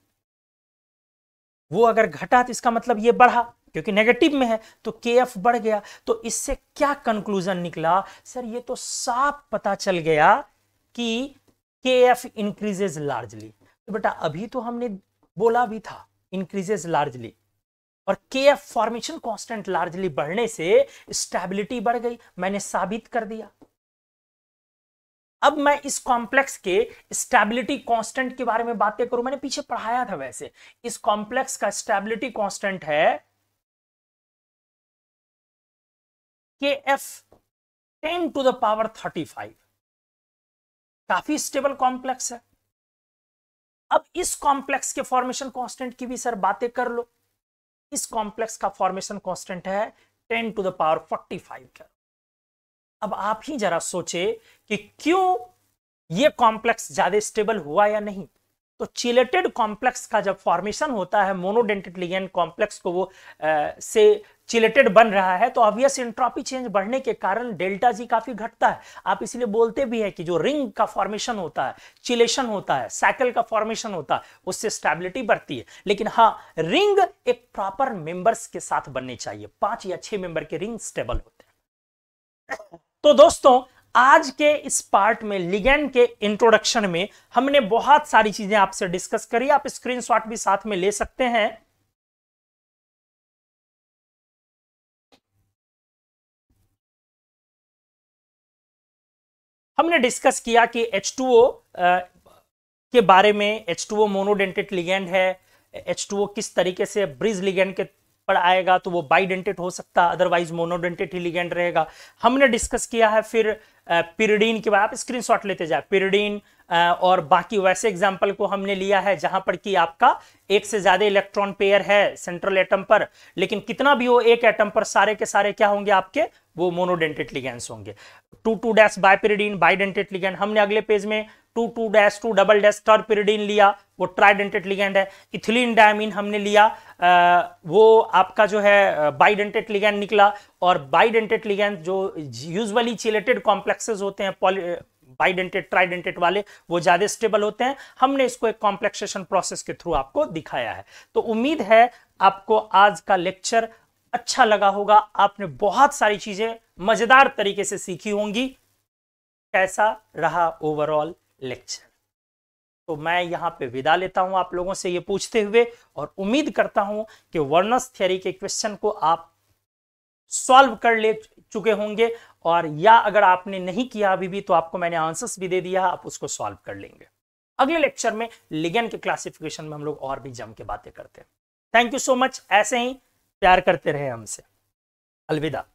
वो अगर घटा तो इसका मतलब ये बढ़ा क्योंकि नेगेटिव में है तो के एफ बढ़ गया तो इससे क्या कंक्लूजन निकला सर ये तो साफ पता चल गया कि के एफ इंक्रीजेज लार्जली तो बेटा अभी तो हमने बोला भी था इंक्रीजेस लार्जली और के एफ फॉर्मेशन कॉन्स्टेंट लार्जली बढ़ने से स्टेबिलिटी बढ़ गई मैंने साबित कर दिया अब मैं इस कॉम्प्लेक्स के स्टेबिलिटी कांस्टेंट के बारे में बातें करूं मैंने पीछे पढ़ाया था वैसे इस कॉम्प्लेक्स का स्टेबिलिटी कांस्टेंट है K F ten to the power thirty five काफी स्टेबल कॉम्प्लेक्स है अब इस कॉम्प्लेक्स के फॉर्मेशन कांस्टेंट की भी सर बातें कर लो इस कॉम्प्लेक्स का फॉर्मेशन कांस्टेंट है ten to the power forty five का अब आप ही जरा सोचे कि क्यों ये कॉम्प्लेक्स ज्यादा स्टेबल हुआ या नहीं तो चिलेटेड कॉम्प्लेक्स का जब फॉर्मेशन होता है मोनोडेंटेड लिगेंड कॉम्प्लेक्स को वो आ, से चिलेटेड बन रहा है तो ऑब्वियस इंट्रॉपी चेंज बढ़ने के कारण डेल्टा जी काफी घटता है आप इसलिए बोलते भी है कि जो रिंग का फॉर्मेशन होता है चिलेशन होता है साइकिल का फॉर्मेशन होता है उससे स्टेबिलिटी बढ़ती है लेकिन हाँ रिंग एक प्रॉपर मेंबर्स के साथ बनने चाहिए पांच या छह मेंबर के रिंग स्टेबल होते हैं तो दोस्तों आज के इस पार्ट में लिगेंड के इंट्रोडक्शन में हमने बहुत सारी चीजें आपसे डिस्कस करी आप स्क्रीनशॉट भी साथ में ले सकते हैं हमने डिस्कस किया कि H2O के बारे में H2O मोनोडेंटेड लिगेंड है H2O किस तरीके से ब्रिज लिगेंड के पर आएगा तो वो बाइडेंटेड हो सकता है अदरवाइज मोनोडेंटेड ही लिगेंड रहेगा हमने डिस्कस किया है फिर पिरिडीन के बाद आप स्क्रीनशॉट लेते जाए पिरिडीन और बाकी वैसे एग्जाम्पल को हमने लिया है जहां पर कि आपका एक से ज्यादा इलेक्ट्रॉन पेयर है सेंट्रल एटम पर लेकिन कितना भी हो एक एटम पर सारे के सारे क्या होंगे आपके वो मोनोडेंटेट लिगेंस होंगे two two dash bipyridine bidentate ligand हमने अगले पेज में two two dash two double dash terpyridine लिया वो ट्राइडेंटेट लिगेंड है इथिलीन डायमिन हमने लिया आ, वो आपका जो है बाइडेंटेट लिगेंड निकला और बाइडेंटेट लिगेंड जो यूजली चिलेटेड कॉम्प्लेक्सेज होते हैं बाइडेंटेड ट्राइडेंटेड वाले वो ज़्यादा स्टेबल होते हैं हमने इसको एक कॉम्प्लेक्सेशन प्रोसेस के थ्रू आपको दिखाया है तो उम्मीद है आपको आज का लेक्चर अच्छा लगा होगा आपने बहुत सारी चीज़ें मज़ेदार तरीके से सीखी होंगी कैसा रहा ओवरऑल लेक्चर तो मैं यहां पे विदा लेता हूं आप लोगों से ये पूछते हुए और उम्मीद करता हूं कि वर्नस थियरी के क्वेश्चन को आप सॉल्व कर ले चुके होंगे और या अगर आपने नहीं किया अभी भी तो आपको मैंने आंसर्स भी दे दिया आप उसको सॉल्व कर लेंगे अगले लेक्चर में लिगन के क्लासिफिकेशन में हम लोग और भी जम के बातें करते हैं थैंक यू सो मच ऐसे ही प्यार करते रहे हमसे अलविदा